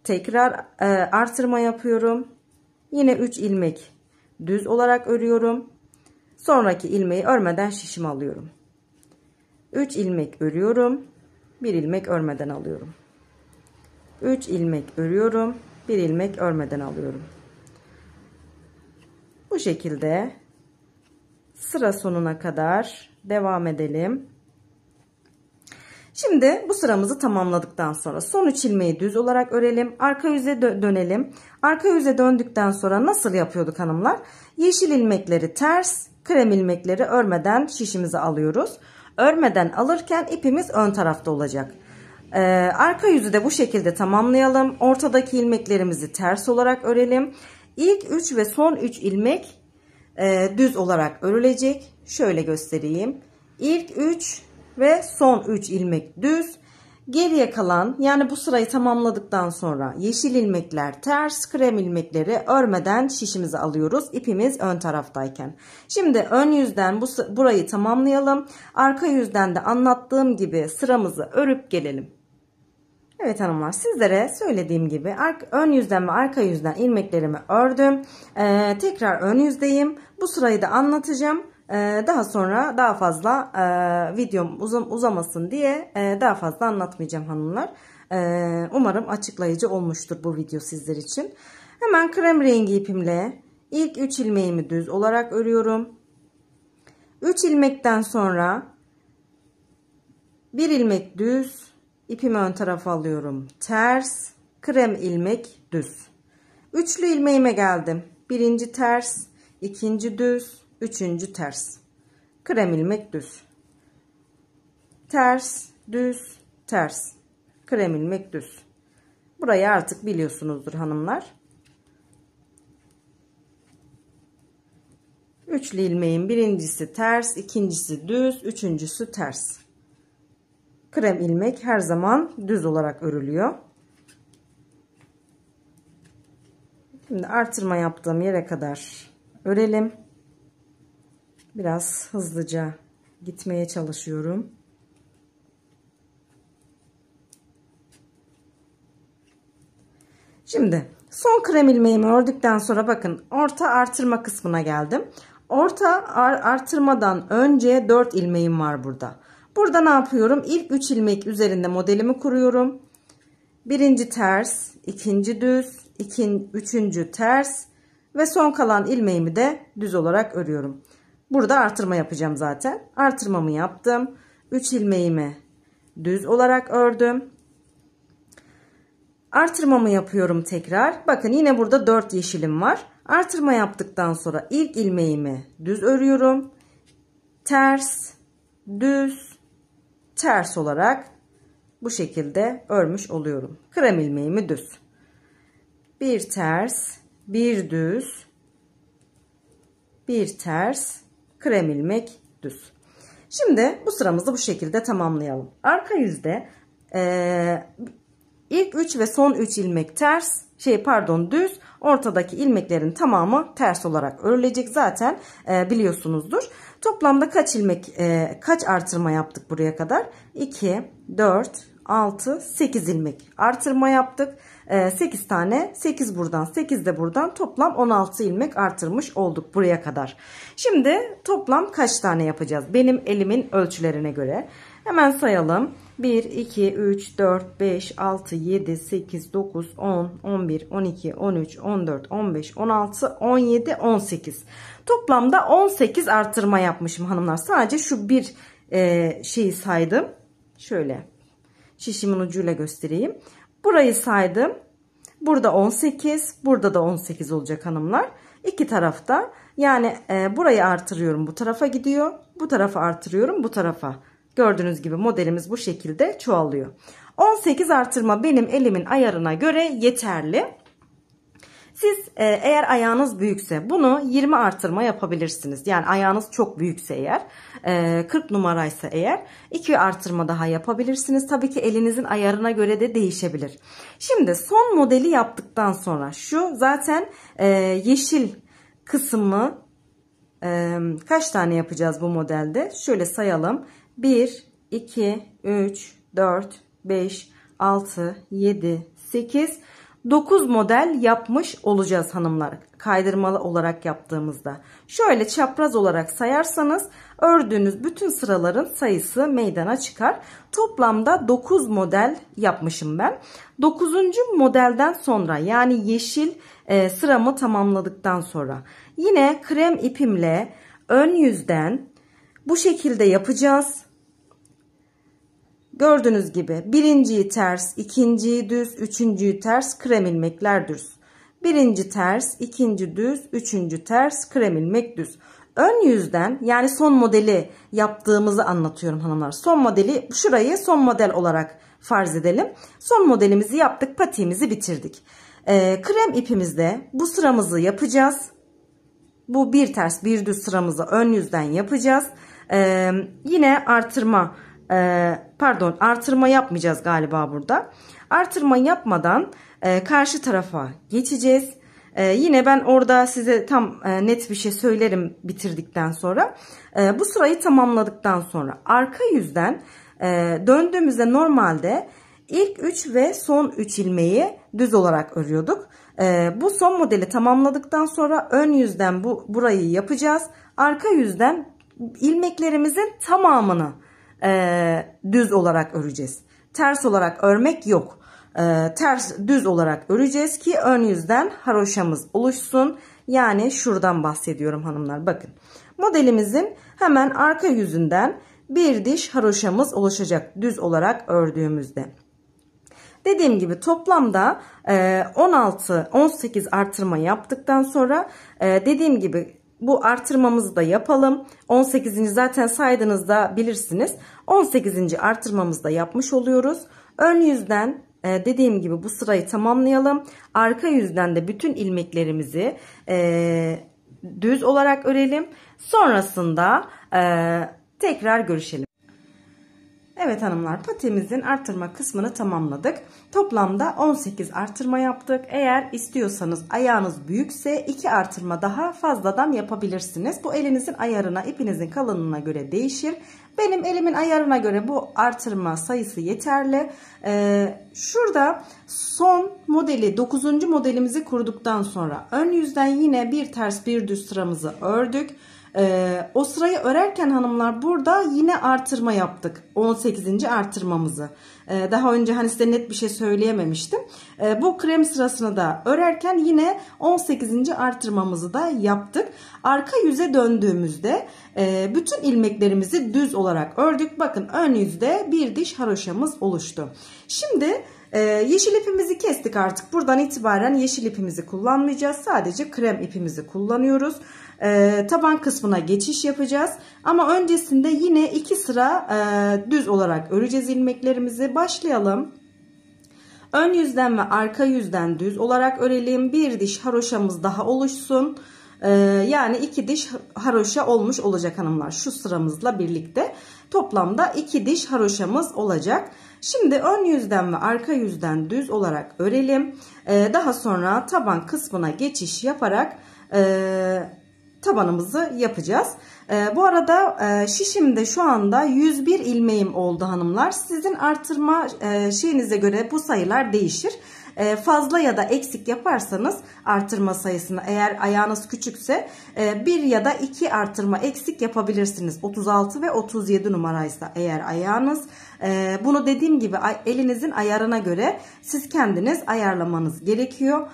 S1: Tekrar e, artırma yapıyorum. Yine 3 ilmek düz olarak örüyorum. Sonraki ilmeği örmeden şişim alıyorum. 3 ilmek örüyorum bir ilmek örmeden alıyorum 3 ilmek örüyorum bir ilmek örmeden alıyorum bu şekilde sıra sonuna kadar devam edelim Şimdi bu sıramızı tamamladıktan sonra son 3 ilmeği düz olarak örelim. Arka yüze dönelim. Arka yüze döndükten sonra nasıl yapıyorduk hanımlar? Yeşil ilmekleri ters, krem ilmekleri örmeden şişimizi alıyoruz. Örmeden alırken ipimiz ön tarafta olacak. Ee, arka yüzü de bu şekilde tamamlayalım. Ortadaki ilmeklerimizi ters olarak örelim. İlk 3 ve son 3 ilmek e, düz olarak örülecek. Şöyle göstereyim. İlk 3 ve son 3 ilmek düz. Geriye kalan yani bu sırayı tamamladıktan sonra yeşil ilmekler ters krem ilmekleri örmeden şişimizi alıyoruz ipimiz ön taraftayken. Şimdi ön yüzden bu burayı tamamlayalım. Arka yüzden de anlattığım gibi sıramızı örüp gelelim. Evet hanımlar sizlere söylediğim gibi ön yüzden ve arka yüzden ilmeklerimi ördüm. Ee, tekrar ön yüzdeyim. Bu sırayı da anlatacağım. Ee, daha sonra daha fazla e, videom uzamasın diye e, daha fazla anlatmayacağım hanımlar. E, umarım açıklayıcı olmuştur bu video sizler için. Hemen krem rengi ipimle ilk 3 ilmeğimi düz olarak örüyorum. 3 ilmekten sonra 1 ilmek düz ipimi ön tarafa alıyorum. Ters krem ilmek düz. Üçlü ilmeğime geldim. Birinci ters, ikinci düz, Üçüncü ters. Krem ilmek düz. Ters, düz, ters. Krem ilmek düz. Burayı artık biliyorsunuzdur hanımlar. Üçlü ilmeğin birincisi ters, ikincisi düz, üçüncüsü ters. Krem ilmek her zaman düz olarak örülüyor. Şimdi artırma yaptığım yere kadar örelim biraz hızlıca gitmeye çalışıyorum. Şimdi son krem ilmeğimi ördükten sonra bakın orta artırma kısmına geldim. Orta artırmadan önce 4 ilmeğim var burada. Burada ne yapıyorum? İlk 3 ilmek üzerinde modelimi kuruyorum. Birinci ters, ikinci düz, ikin, üçüncü ters ve son kalan ilmeğimi de düz olarak örüyorum. Burada artırma yapacağım zaten. Artırmamı yaptım. 3 ilmeğimi düz olarak ördüm. Artırmamı yapıyorum tekrar. Bakın yine burada 4 yeşilim var. Artırma yaptıktan sonra ilk ilmeğimi düz örüyorum. Ters, düz, ters olarak bu şekilde örmüş oluyorum. Krem ilmeğimi düz. Bir ters, bir düz, bir ters, krem ilmek düz. Şimdi bu sıramızı bu şekilde tamamlayalım. Arka yüzde e, ilk 3 ve son 3 ilmek ters şey pardon düz ortadaki ilmeklerin tamamı ters olarak örülecek zaten e, biliyorsunuzdur. Toplamda kaç ilmek e, kaç artırma yaptık buraya kadar? 2, 4, 6, 8 ilmek artırma yaptık. 8 ee, tane 8 buradan 8 de buradan toplam 16 ilmek artırmış olduk buraya kadar. Şimdi toplam kaç tane yapacağız? Benim elimin ölçülerine göre. Hemen sayalım. 1, 2, 3, 4, 5, 6, 7, 8, 9, 10, 11, 12, 13, 14, 15, 16, 17, 18. Toplamda 18 artırma yapmışım hanımlar. Sadece şu bir e, şeyi saydım. Şöyle şişimin ucuyla göstereyim. Burayı saydım. Burada 18, burada da 18 olacak hanımlar. İki tarafta yani e, burayı artırıyorum bu tarafa gidiyor. Bu tarafa artırıyorum bu tarafa. Gördüğünüz gibi modelimiz bu şekilde çoğalıyor. 18 artırma benim elimin ayarına göre yeterli. Siz e, eğer ayağınız büyükse bunu 20 artırma yapabilirsiniz. Yani ayağınız çok büyükse eğer 40 e, numaraysa eğer 2 artırma daha yapabilirsiniz. Tabii ki elinizin ayarına göre de değişebilir. Şimdi son modeli yaptıktan sonra şu zaten e, yeşil kısmı kaç tane yapacağız bu modelde? Şöyle sayalım. 1, 2, 3, 4, 5, 6, 7, 8, 9. 9 model yapmış olacağız hanımlar. Kaydırmalı olarak yaptığımızda. Şöyle çapraz olarak sayarsanız ördüğünüz bütün sıraların sayısı meydana çıkar. Toplamda 9 model yapmışım ben. 9. modelden sonra yani yeşil e, sıramı tamamladıktan sonra yine krem ipimle ön yüzden bu şekilde yapacağız. Gördüğünüz gibi birinciyi ters, ikinciyi düz, üçüncüyü ters, krem ilmekler düz. Birinci ters, ikinci düz, üçüncü ters, krem ilmek düz. Ön yüzden yani son modeli yaptığımızı anlatıyorum hanımlar. Son modeli şurayı son model olarak farz edelim. Son modelimizi yaptık, patiğimizi bitirdik. Ee, krem ipimizde bu sıramızı yapacağız. Bu bir ters bir düz sıramızı ön yüzden yapacağız. Ee, yine artırma ee, pardon artırma yapmayacağız galiba burada. Artırma yapmadan e, karşı tarafa geçeceğiz. E, yine ben orada size tam e, net bir şey söylerim bitirdikten sonra. bu sırayı tamamladıktan sonra arka yüzden döndüğümüzde normalde ilk 3 ve son 3 ilmeği düz olarak örüyorduk. bu son modeli tamamladıktan sonra ön yüzden bu burayı yapacağız. Arka yüzden ilmeklerimizin tamamını e, düz olarak öreceğiz. Ters olarak örmek yok. E, ters düz olarak öreceğiz ki ön yüzden haroşamız oluşsun. Yani şuradan bahsediyorum hanımlar bakın. Modelimizin hemen arka yüzünden bir diş haroşamız oluşacak düz olarak ördüğümüzde. Dediğim gibi toplamda 16-18 e, artırma yaptıktan sonra e, dediğim gibi bu artırmamızı da yapalım. 18. zaten saydığınızda bilirsiniz. 18. artırmamızı da yapmış oluyoruz. Ön yüzden e, dediğim gibi bu sırayı tamamlayalım. Arka yüzden de bütün ilmeklerimizi e, düz olarak örelim. Sonrasında e, tekrar görüşelim. Evet hanımlar patemizin artırma kısmını tamamladık. Toplamda 18 artırma yaptık. Eğer istiyorsanız ayağınız büyükse 2 artırma daha fazladan yapabilirsiniz. Bu elinizin ayarına ipinizin kalınlığına göre değişir. Benim elimin ayarına göre bu artırma sayısı yeterli. Ee, şurada son modeli 9. modelimizi kurduktan sonra ön yüzden yine bir ters bir düz sıramızı ördük. Ee, o sırayı örerken hanımlar burada yine artırma yaptık. 18. artırmamızı. Ee, daha önce hani size net bir şey söyleyememiştim. Ee, bu krem sırasını da örerken yine 18. artırmamızı da yaptık. Arka yüze döndüğümüzde e, bütün ilmeklerimizi düz olarak ördük. Bakın ön yüzde bir diş haroşamız oluştu. Şimdi... Ee, yeşil ipimizi kestik artık. Buradan itibaren yeşil ipimizi kullanmayacağız. Sadece krem ipimizi kullanıyoruz e, taban kısmına geçiş yapacağız. Ama öncesinde yine iki sıra e, düz olarak öreceğiz ilmeklerimizi. Başlayalım. Ön yüzden ve arka yüzden düz olarak örelim. Bir diş haroşamız daha oluşsun. Ee, yani iki diş haroşa olmuş olacak hanımlar. Şu sıramızla birlikte toplamda iki diş haroşamız olacak. Şimdi ön yüzden ve arka yüzden düz olarak örelim. Ee, daha sonra taban kısmına geçiş yaparak e, tabanımızı yapacağız. Ee, bu arada e, şişimde şu anda 101 ilmeğim oldu hanımlar. Sizin artırma e, şeyinize göre bu sayılar değişir. E, fazla ya da eksik yaparsanız artırma sayısını eğer ayağınız küçükse e, bir ya da iki artırma eksik yapabilirsiniz. 36 ve 37 numaraysa eğer ayağınız. bunu dediğim gibi elinizin ayarına göre siz kendiniz ayarlamanız gerekiyor.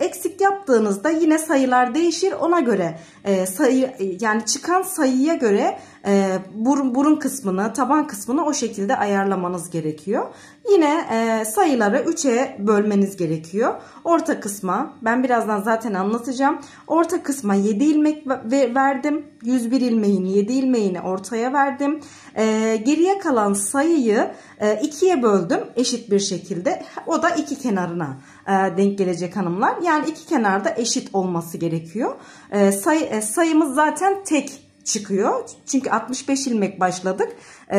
S1: Eksik yaptığınızda yine sayılar değişir. Ona göre e, sayı e, yani çıkan sayıya göre e, burun, burun kısmını, taban kısmını o şekilde ayarlamanız gerekiyor. Yine e, sayıları 3'e bölmeniz gerekiyor. Orta kısma ben birazdan zaten anlatacağım. Orta kısma 7 ilmek verdim. 101 ilmeğin 7 ilmeğini ortaya verdim. E, geriye kalan sayıyı e, böldüm eşit bir şekilde. O da iki kenarına e, denk gelecek hanımlar. Yani iki kenarda eşit olması gerekiyor. E, say, e, sayımız zaten tek çıkıyor. Çünkü 65 ilmek başladık. E,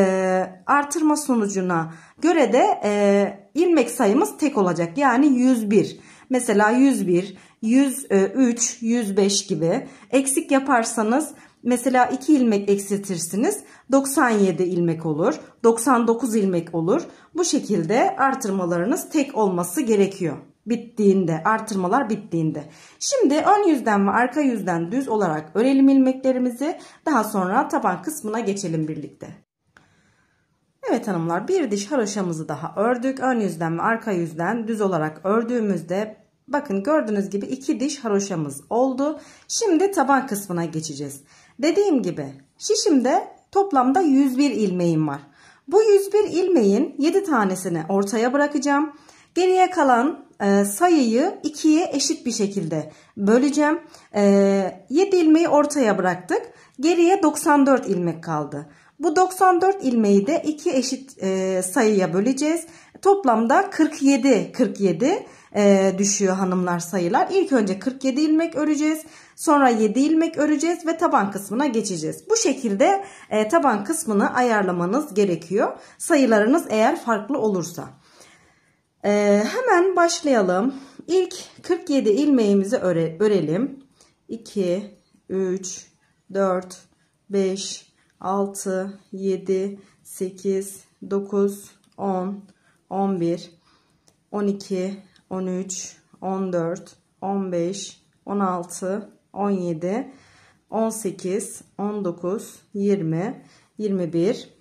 S1: artırma sonucuna göre de e, ilmek sayımız tek olacak. Yani 101. Mesela 101, 103, 105 gibi. Eksik yaparsanız mesela 2 ilmek eksiltirsiniz. 97 ilmek olur. 99 ilmek olur. Bu şekilde artırmalarınız tek olması gerekiyor bittiğinde, artırmalar bittiğinde. Şimdi ön yüzden ve arka yüzden düz olarak örelim ilmeklerimizi. Daha sonra taban kısmına geçelim birlikte. Evet hanımlar bir diş haroşamızı daha ördük. Ön yüzden ve arka yüzden düz olarak ördüğümüzde bakın gördüğünüz gibi iki diş haroşamız oldu. Şimdi taban kısmına geçeceğiz. Dediğim gibi şişimde toplamda 101 ilmeğim var. Bu 101 ilmeğin 7 tanesini ortaya bırakacağım. Geriye kalan e, sayıyı 2'ye eşit bir şekilde böleceğim. E, 7 ilmeği ortaya bıraktık. Geriye 94 ilmek kaldı. Bu 94 ilmeği de 2 eşit e, sayıya böleceğiz. Toplamda 47 47 e, düşüyor hanımlar sayılar. İlk önce 47 ilmek öreceğiz. Sonra 7 ilmek öreceğiz ve taban kısmına geçeceğiz. Bu şekilde e, taban kısmını ayarlamanız gerekiyor. Sayılarınız eğer farklı olursa. Ee, hemen başlayalım. İlk 47 ilmeğimizi öre, örelim. 2, 3, 4, 5, 6, 7, 8, 9, 10, 11, 12, 13, 14, 15, 16, 17, 18, 19, 20, 21,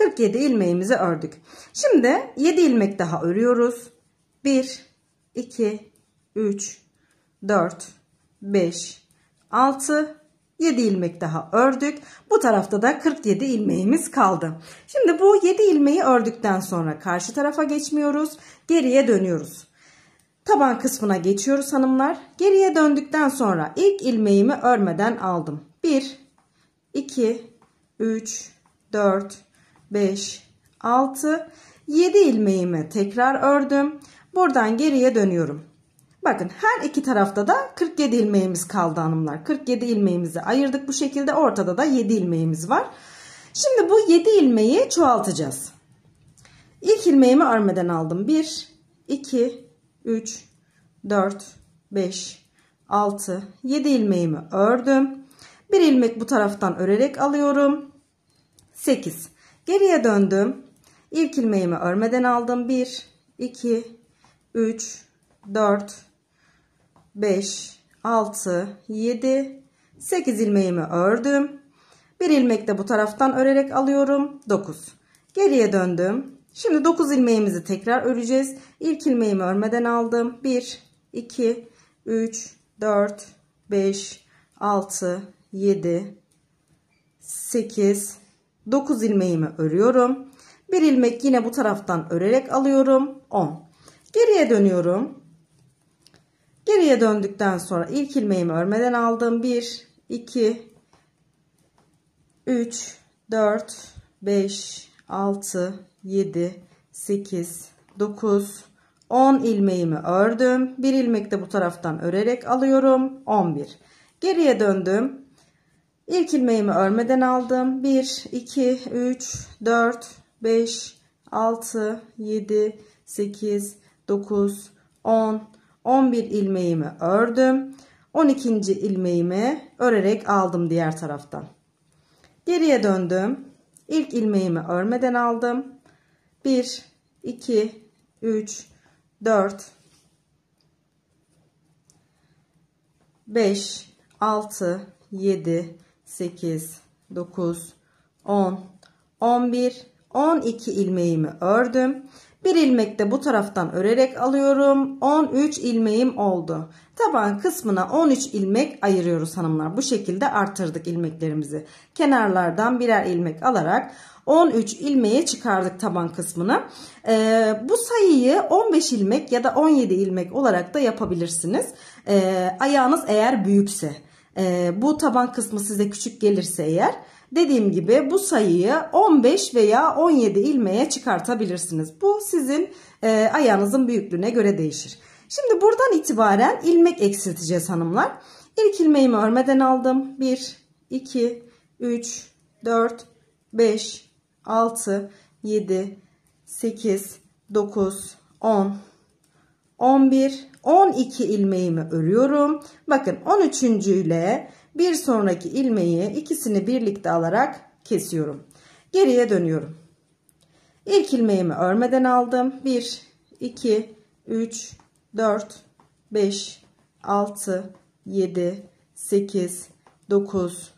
S1: 47 ilmeğimizi ördük. Şimdi 7 ilmek daha örüyoruz. 1 2 3 4 5 6 7 ilmek daha ördük. Bu tarafta da 47 ilmeğimiz kaldı. Şimdi bu 7 ilmeği ördükten sonra karşı tarafa geçmiyoruz. Geriye dönüyoruz. Taban kısmına geçiyoruz hanımlar. Geriye döndükten sonra ilk ilmeğimi örmeden aldım. 1 2 3 4 5, 6, 7 ilmeğimi tekrar ördüm. Buradan geriye dönüyorum. Bakın her iki tarafta da 47 ilmeğimiz kaldı hanımlar. 47 ilmeğimizi ayırdık bu şekilde. Ortada da 7 ilmeğimiz var. Şimdi bu 7 ilmeği çoğaltacağız. İlk ilmeğimi örmeden aldım. 1, 2, 3, 4, 5, 6, 7 ilmeğimi ördüm. Bir ilmek bu taraftan örerek alıyorum. 8. Geriye döndüm. İlk ilmeğimi örmeden aldım. 1, 2, 3, 4, 5, 6, 7, 8 ilmeğimi ördüm. Bir ilmek de bu taraftan örerek alıyorum. 9. Geriye döndüm. Şimdi 9 ilmeğimizi tekrar öreceğiz. İlk ilmeğimi örmeden aldım. 1, 2, 3, 4, 5, 6, 7, 8, 9 ilmeğimi örüyorum. Bir ilmek yine bu taraftan örerek alıyorum. 10. Geriye dönüyorum. Geriye döndükten sonra ilk ilmeğimi örmeden aldım. 1, 2, 3, 4, 5, 6, 7, 8, 9, 10 ilmeğimi ördüm. Bir ilmek de bu taraftan örerek alıyorum. 11. Geriye döndüm. İlk ilmeğimi örmeden aldım. 1, 2, 3, 4, 5, 6, 7, 8, 9, 10, 11 ilmeğimi ördüm. 12. ilmeğimi örerek aldım diğer taraftan. Geriye döndüm. İlk ilmeğimi örmeden aldım. 1, 2, 3, 4, 5, 6, 7, 8, 9, 10, 11, 12 ilmeğimi ördüm. Bir ilmek de bu taraftan örerek alıyorum. 13 ilmeğim oldu. Taban kısmına 13 ilmek ayırıyoruz hanımlar. Bu şekilde artırdık ilmeklerimizi. Kenarlardan birer ilmek alarak 13 ilmeğe çıkardık taban kısmını. Ee, bu sayıyı 15 ilmek ya da 17 ilmek olarak da yapabilirsiniz. Ee, ayağınız eğer büyükse. E, bu taban kısmı size küçük gelirse eğer dediğim gibi bu sayıyı 15 veya 17 ilmeğe çıkartabilirsiniz. Bu sizin e, ayağınızın büyüklüğüne göre değişir. Şimdi buradan itibaren ilmek eksilteceğiz hanımlar. İlk ilmeğimi örmeden aldım. 1, 2, 3, 4, 5, 6, 7, 8, 9, 10, 11, 12 ilmeğimi örüyorum. Bakın 13. ile bir sonraki ilmeği ikisini birlikte alarak kesiyorum. Geriye dönüyorum. İlk ilmeğimi örmeden aldım. 1, 2, 3, 4, 5, 6, 7, 8, 9,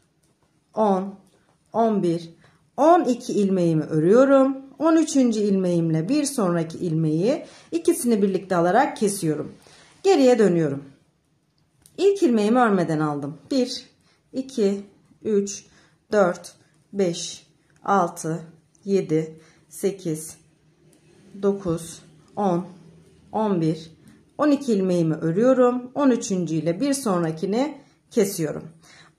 S1: 10, 11, 12 ilmeğimi örüyorum. 13. ilmeğimle bir sonraki ilmeği ikisini birlikte alarak kesiyorum. Geriye dönüyorum. İlk ilmeğimi örmeden aldım. 1, 2, 3, 4, 5, 6, 7, 8, 9, 10, 11, 12 ilmeğimi örüyorum. 13. ile bir sonrakini kesiyorum.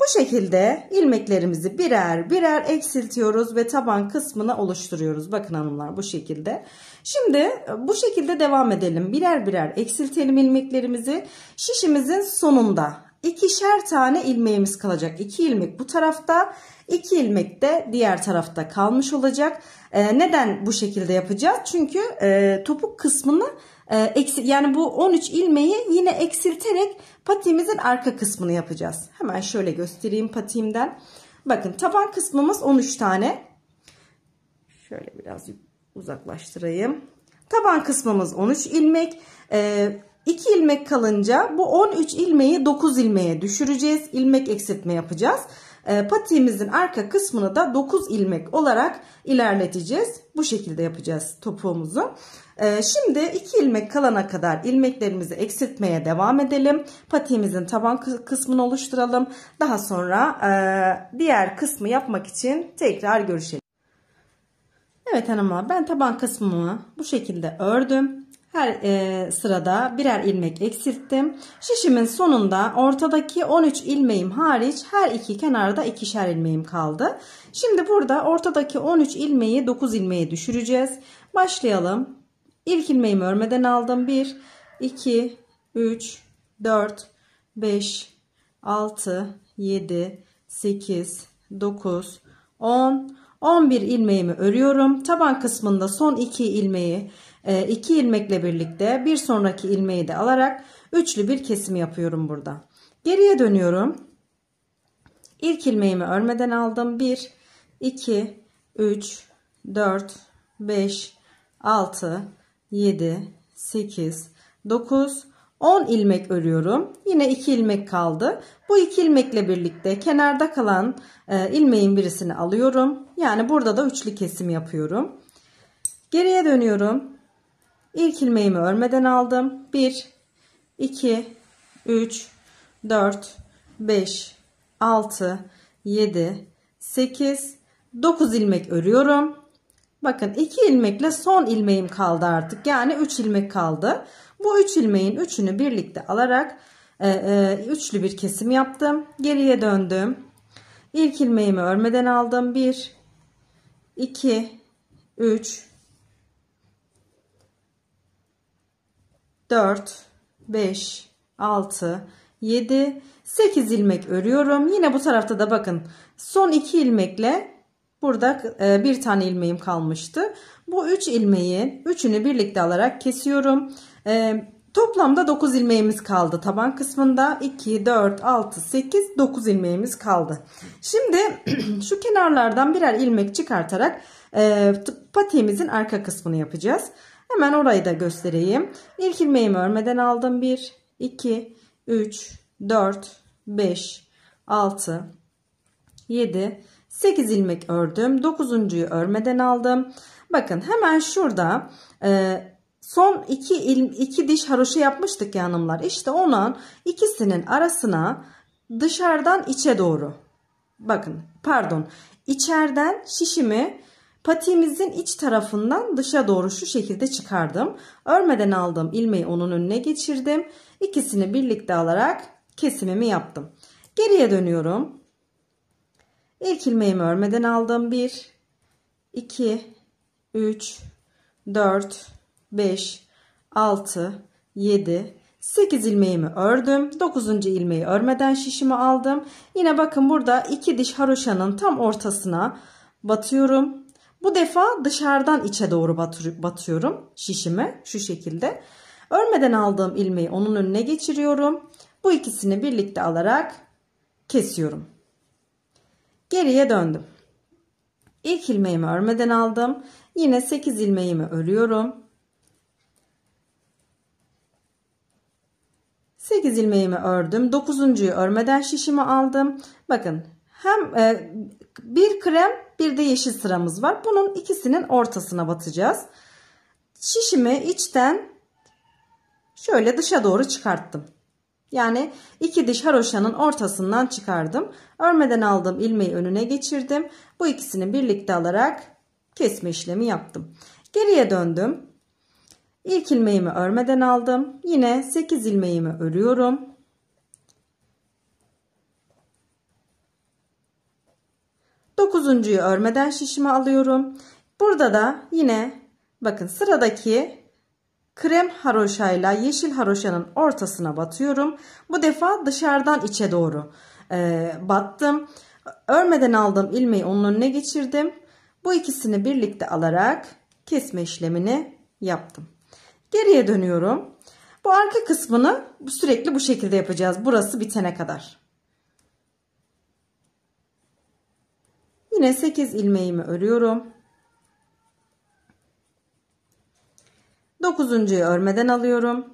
S1: Bu şekilde ilmeklerimizi birer birer eksiltiyoruz ve taban kısmını oluşturuyoruz. Bakın hanımlar bu şekilde. Şimdi e, bu şekilde devam edelim. Birer birer eksiltelim ilmeklerimizi. Şişimizin sonunda ikişer tane ilmeğimiz kalacak. 2 ilmek bu tarafta, 2 ilmek de diğer tarafta kalmış olacak. E, neden bu şekilde yapacağız? Çünkü e, topuk kısmını e, eksi yani bu 13 ilmeği yine eksilterek patiğimizin arka kısmını yapacağız. Hemen şöyle göstereyim patiğimden. Bakın taban kısmımız 13 tane. Şöyle biraz uzaklaştırayım. Taban kısmımız 13 ilmek. Ee, 2 ilmek kalınca bu 13 ilmeği 9 ilmeğe düşüreceğiz. İlmek eksiltme yapacağız. E, patiğimizin arka kısmını da 9 ilmek olarak ilerleteceğiz. Bu şekilde yapacağız topuğumuzu. Ee, şimdi 2 ilmek kalana kadar ilmeklerimizi eksiltmeye devam edelim. Patiğimizin taban kısmını oluşturalım. Daha sonra e, diğer kısmı yapmak için tekrar görüşelim. Evet hanımlar ben taban kısmımı bu şekilde ördüm her e, sırada birer ilmek eksilttim. Şişimin sonunda ortadaki 13 ilmeğim hariç her iki kenarda ikişer ilmeğim kaldı. Şimdi burada ortadaki 13 ilmeği 9 ilmeğe düşüreceğiz. Başlayalım. İlk ilmeğimi örmeden aldım. 1, 2, 3, 4, 5, 6, 7, 8, 9, 10, 11 ilmeğimi örüyorum. Taban kısmında son 2 ilmeği 2 e, ilmekle birlikte bir sonraki ilmeği de alarak üçlü bir kesim yapıyorum burada. Geriye dönüyorum. İlk ilmeğimi örmeden aldım. 1 2 3 4 5 6 7 8 9 10 ilmek örüyorum. Yine 2 ilmek kaldı. Bu 2 ilmekle birlikte kenarda kalan e, ilmeğin birisini alıyorum. Yani burada da üçlü kesim yapıyorum. Geriye dönüyorum. İlk ilmeğimi örmeden aldım. 1, 2, 3, 4, 5, 6, 7, 8, 9 ilmek örüyorum. Bakın 2 ilmekle son ilmeğim kaldı artık. Yani 3 ilmek kaldı. Bu 3 üç ilmeğin 3'ünü birlikte alarak e, e, üçlü bir kesim yaptım. Geriye döndüm. İlk ilmeğimi örmeden aldım. 1, 2, 3, 4, 5, 6, 7, 8 ilmek örüyorum. Yine bu tarafta da bakın son 2 ilmekle burada e, bir tane ilmeğim kalmıştı. Bu 3 üç ilmeği 3'ünü birlikte alarak kesiyorum. E, toplamda 9 ilmeğimiz kaldı taban kısmında 2 4 6 8 9 ilmeğimiz kaldı. Şimdi şu kenarlardan birer ilmek çıkartarak e, patiğimizin arka kısmını yapacağız. Hemen orayı da göstereyim. İlk ilmeğimi örmeden aldım. 1, 2, 3, 4, 5, 6, 7, 8 ilmek ördüm. 9.yu örmeden aldım. Bakın hemen şurada e, son 2 ilm, 2 diş haroşa yapmıştık ya hanımlar. İşte onun ikisinin arasına dışarıdan içe doğru. Bakın pardon içeriden şişimi Patiğimizin iç tarafından dışa doğru şu şekilde çıkardım. Örmeden aldığım ilmeği onun önüne geçirdim. İkisini birlikte alarak kesimimi yaptım. Geriye dönüyorum. İlk ilmeğimi örmeden aldım. 1, 2, 3, 4, 5, 6, 7, 8 ilmeğimi ördüm. 9. ilmeği örmeden şişimi aldım. Yine bakın burada iki diş haroşanın tam ortasına batıyorum. Bu defa dışarıdan içe doğru batıyorum şişimi şu şekilde. Örmeden aldığım ilmeği onun önüne geçiriyorum. Bu ikisini birlikte alarak kesiyorum. Geriye döndüm. İlk ilmeğimi örmeden aldım. Yine 8 ilmeğimi örüyorum. 8 ilmeğimi ördüm. 9.yu örmeden şişimi aldım. Bakın hem e, bir krem bir de yeşil sıramız var. Bunun ikisinin ortasına batacağız. Şişimi içten şöyle dışa doğru çıkarttım. Yani iki diş haroşanın ortasından çıkardım. Örmeden aldığım ilmeği önüne geçirdim. Bu ikisini birlikte alarak kesme işlemi yaptım. Geriye döndüm. İlk ilmeğimi örmeden aldım. Yine 8 ilmeğimi örüyorum. Dokuzuncuyu örmeden şişimi alıyorum. Burada da yine bakın sıradaki krem haroşayla yeşil haroşanın ortasına batıyorum. Bu defa dışarıdan içe doğru e, battım. Örmeden aldığım ilmeği onun önüne geçirdim. Bu ikisini birlikte alarak kesme işlemini yaptım. Geriye dönüyorum. Bu arka kısmını sürekli bu şekilde yapacağız. Burası bitene kadar. Yine 8 ilmeğimi örüyorum. 9.'yu örmeden alıyorum.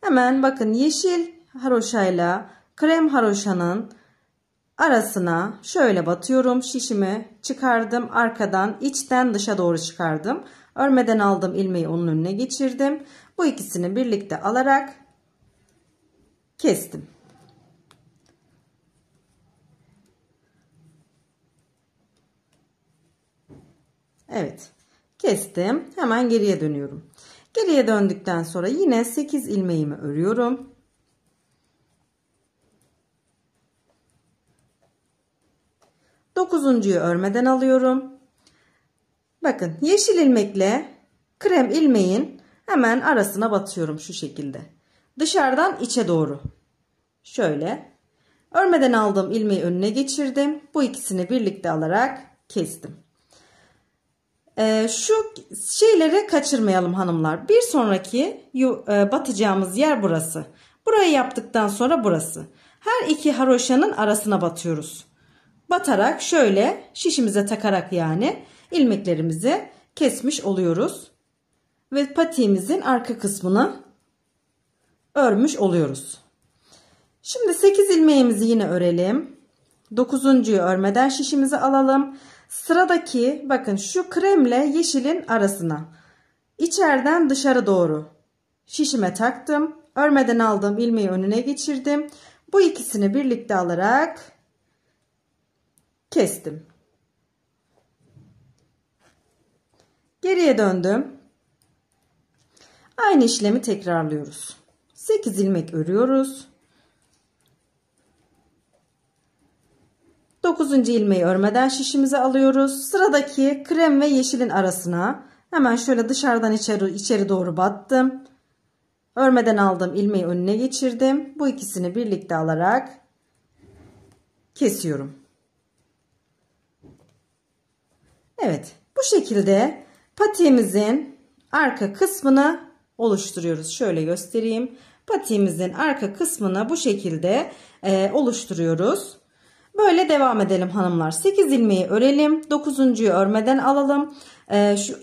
S1: Hemen bakın yeşil haroşayla krem haroşanın arasına şöyle batıyorum. Şişimi çıkardım. Arkadan içten dışa doğru çıkardım. Örmeden aldığım ilmeği onun önüne geçirdim. Bu ikisini birlikte alarak kestim. Evet. Kestim. Hemen geriye dönüyorum. Geriye döndükten sonra yine 8 ilmeğimi örüyorum. Dokuzuncuyu örmeden alıyorum. Bakın yeşil ilmekle krem ilmeğin hemen arasına batıyorum şu şekilde. Dışarıdan içe doğru. Şöyle. Örmeden aldığım ilmeği önüne geçirdim. Bu ikisini birlikte alarak kestim. Ee, şu şeyleri kaçırmayalım hanımlar. Bir sonraki e, batacağımız yer burası. Burayı yaptıktan sonra burası. Her iki haroşanın arasına batıyoruz. Batarak şöyle şişimize takarak yani ilmeklerimizi kesmiş oluyoruz. Ve patiğimizin arka kısmını örmüş oluyoruz. Şimdi 8 ilmeğimizi yine örelim. 9. örmeden şişimizi alalım. Sıradaki bakın şu kremle yeşilin arasına. İçeriden dışarı doğru. Şişime taktım. Örmeden aldığım ilmeği önüne geçirdim. Bu ikisini birlikte alarak kestim. Geriye döndüm. Aynı işlemi tekrarlıyoruz. 8 ilmek örüyoruz. 9. ilmeği örmeden şişimize alıyoruz. Sıradaki krem ve yeşilin arasına hemen şöyle dışarıdan içeri, içeri doğru battım. Örmeden aldığım ilmeği önüne geçirdim. Bu ikisini birlikte alarak kesiyorum. Evet bu şekilde patiğimizin arka kısmını oluşturuyoruz. Şöyle göstereyim. Patiğimizin arka kısmını bu şekilde e, oluşturuyoruz. Böyle devam edelim hanımlar. 8 ilmeği örelim. 9.yu örmeden alalım. Ee, şu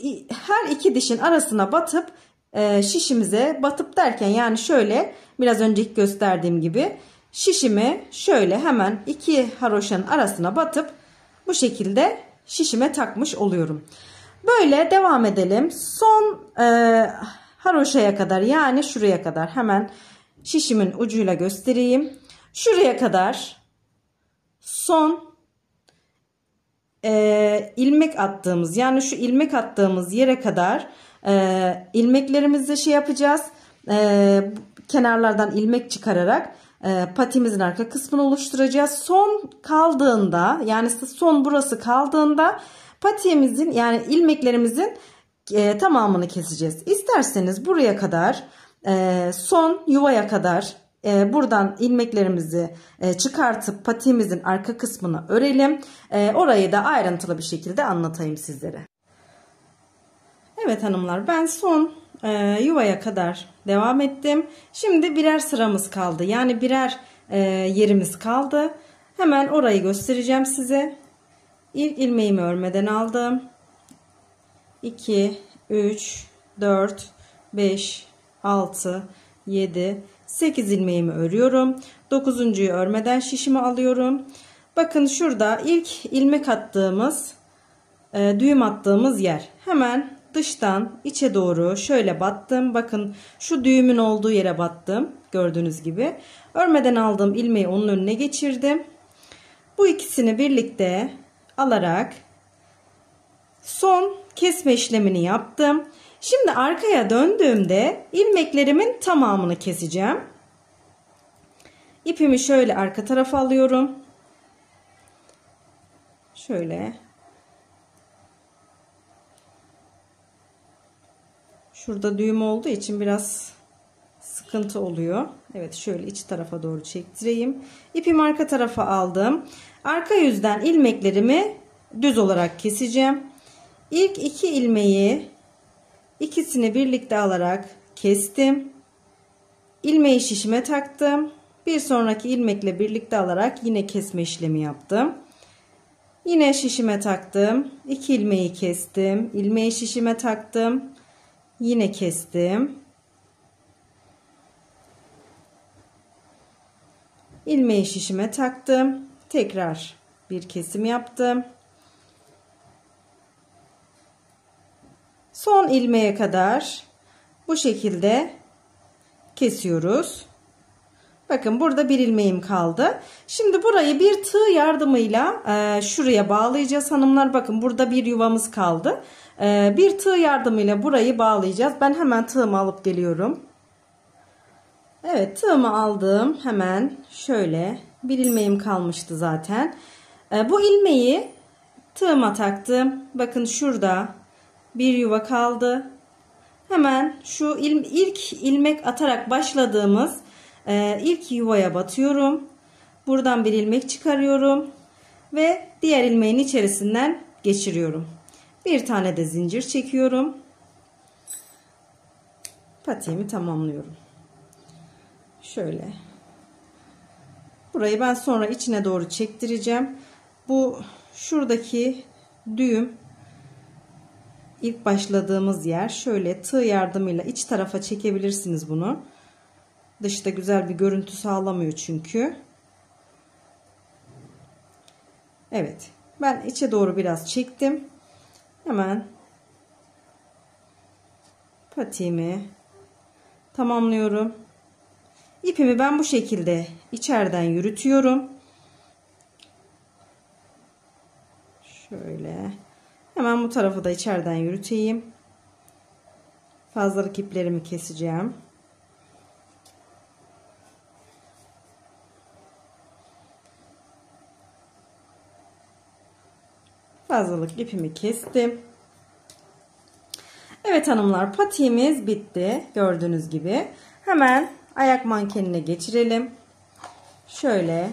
S1: her iki dişin arasına batıp e, şişimize batıp derken yani şöyle biraz önceki gösterdiğim gibi şişimi şöyle hemen iki haroşanın arasına batıp bu şekilde şişime takmış oluyorum. Böyle devam edelim. Son e, haroşaya kadar yani şuraya kadar hemen şişimin ucuyla göstereyim. Şuraya kadar son e, ilmek attığımız yani şu ilmek attığımız yere kadar e, ilmeklerimizi şey yapacağız e, kenarlardan ilmek çıkararak e, patimizin arka kısmını oluşturacağız son kaldığında yani son burası kaldığında patiğimizin yani ilmeklerimizin e, tamamını keseceğiz isterseniz buraya kadar e, son yuvaya kadar ee, buradan ilmeklerimizi e, çıkartıp patiğimizin arka kısmını örelim. Ee, orayı da ayrıntılı bir şekilde anlatayım sizlere. Evet hanımlar ben son e, yuvaya kadar devam ettim. Şimdi birer sıramız kaldı. Yani birer e, yerimiz kaldı. Hemen orayı göstereceğim size. İlk ilmeğimi örmeden aldım. 2, 3, 4, 5, 6, 7, 8 ilmeğimi örüyorum. 9.'yu örmeden şişimi alıyorum. Bakın şurada ilk ilmek attığımız e, düğüm attığımız yer. Hemen dıştan içe doğru şöyle battım. Bakın şu düğümün olduğu yere battım. Gördüğünüz gibi. Örmeden aldığım ilmeği onun önüne geçirdim. Bu ikisini birlikte alarak son kesme işlemini yaptım. Şimdi arkaya döndüğümde ilmeklerimin tamamını keseceğim. İpimi şöyle arka tarafa alıyorum. Şöyle. Şurada düğüm olduğu için biraz sıkıntı oluyor. Evet şöyle iç tarafa doğru çektireyim. İpimi arka tarafa aldım. Arka yüzden ilmeklerimi düz olarak keseceğim. İlk iki ilmeği ikisini birlikte alarak kestim. ilmeği şişime taktım. Bir sonraki ilmekle birlikte alarak yine kesme işlemi yaptım. Yine şişime taktım. iki ilmeği kestim. ilmeği şişime taktım. Yine kestim. ilmeği şişime taktım. Tekrar bir kesim yaptım. son ilmeğe kadar bu şekilde kesiyoruz. Bakın burada bir ilmeğim kaldı. Şimdi burayı bir tığ yardımıyla e, şuraya bağlayacağız hanımlar. Bakın burada bir yuvamız kaldı. E, bir tığ yardımıyla burayı bağlayacağız. Ben hemen tığımı alıp geliyorum. Evet tığımı aldım. Hemen şöyle bir ilmeğim kalmıştı zaten. E, bu ilmeği tığıma taktım. Bakın şurada bir yuva kaldı. Hemen şu ilk ilmek atarak başladığımız e, ilk yuvaya batıyorum. Buradan bir ilmek çıkarıyorum ve diğer ilmeğin içerisinden geçiriyorum. Bir tane de zincir çekiyorum. Patiğimi tamamlıyorum. Şöyle. Burayı ben sonra içine doğru çektireceğim. Bu şuradaki düğüm İlk başladığımız yer şöyle tığ yardımıyla iç tarafa çekebilirsiniz bunu. Dışta güzel bir görüntü sağlamıyor çünkü. Evet. Ben içe doğru biraz çektim. Hemen patiğimi tamamlıyorum. İpimi ben bu şekilde içeriden yürütüyorum. Şöyle. Hemen bu tarafı da içeriden yürüteyim. Fazlalık iplerimi keseceğim. Fazlalık ipimi kestim. Evet hanımlar patiğimiz bitti. Gördüğünüz gibi. Hemen ayak mankenine geçirelim. Şöyle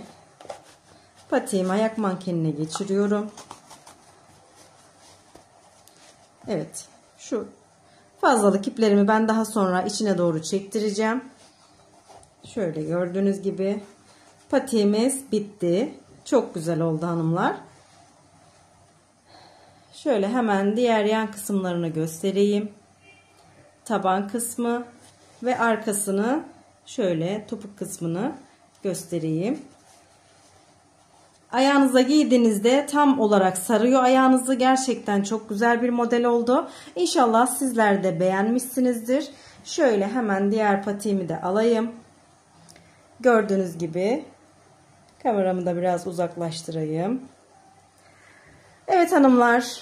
S1: patiğimi ayak mankenine geçiriyorum. Evet şu fazlalık iplerimi ben daha sonra içine doğru çektireceğim. Şöyle gördüğünüz gibi patiğimiz bitti. Çok güzel oldu hanımlar. Şöyle hemen diğer yan kısımlarını göstereyim. Taban kısmı ve arkasını şöyle topuk kısmını göstereyim. Ayağınıza giydiğinizde tam olarak sarıyor ayağınızı. Gerçekten çok güzel bir model oldu. İnşallah sizler de beğenmişsinizdir. Şöyle hemen diğer patiğimi de alayım. Gördüğünüz gibi kameramı da biraz uzaklaştırayım. Evet hanımlar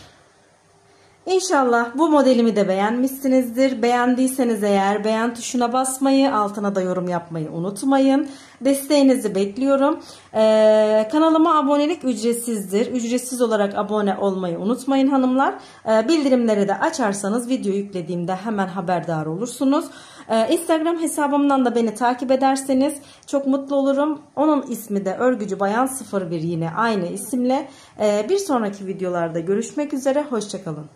S1: İnşallah bu modelimi de beğenmişsinizdir. Beğendiyseniz eğer beğen tuşuna basmayı, altına da yorum yapmayı unutmayın. Desteğinizi bekliyorum. Ee, kanalıma abonelik ücretsizdir. Ücretsiz olarak abone olmayı unutmayın hanımlar. Ee, bildirimleri de açarsanız video yüklediğimde hemen haberdar olursunuz. Ee, Instagram hesabımdan da beni takip ederseniz çok mutlu olurum. Onun ismi de örgücü bayan 01 yine aynı isimle. Ee, bir sonraki videolarda görüşmek üzere. Hoşçakalın.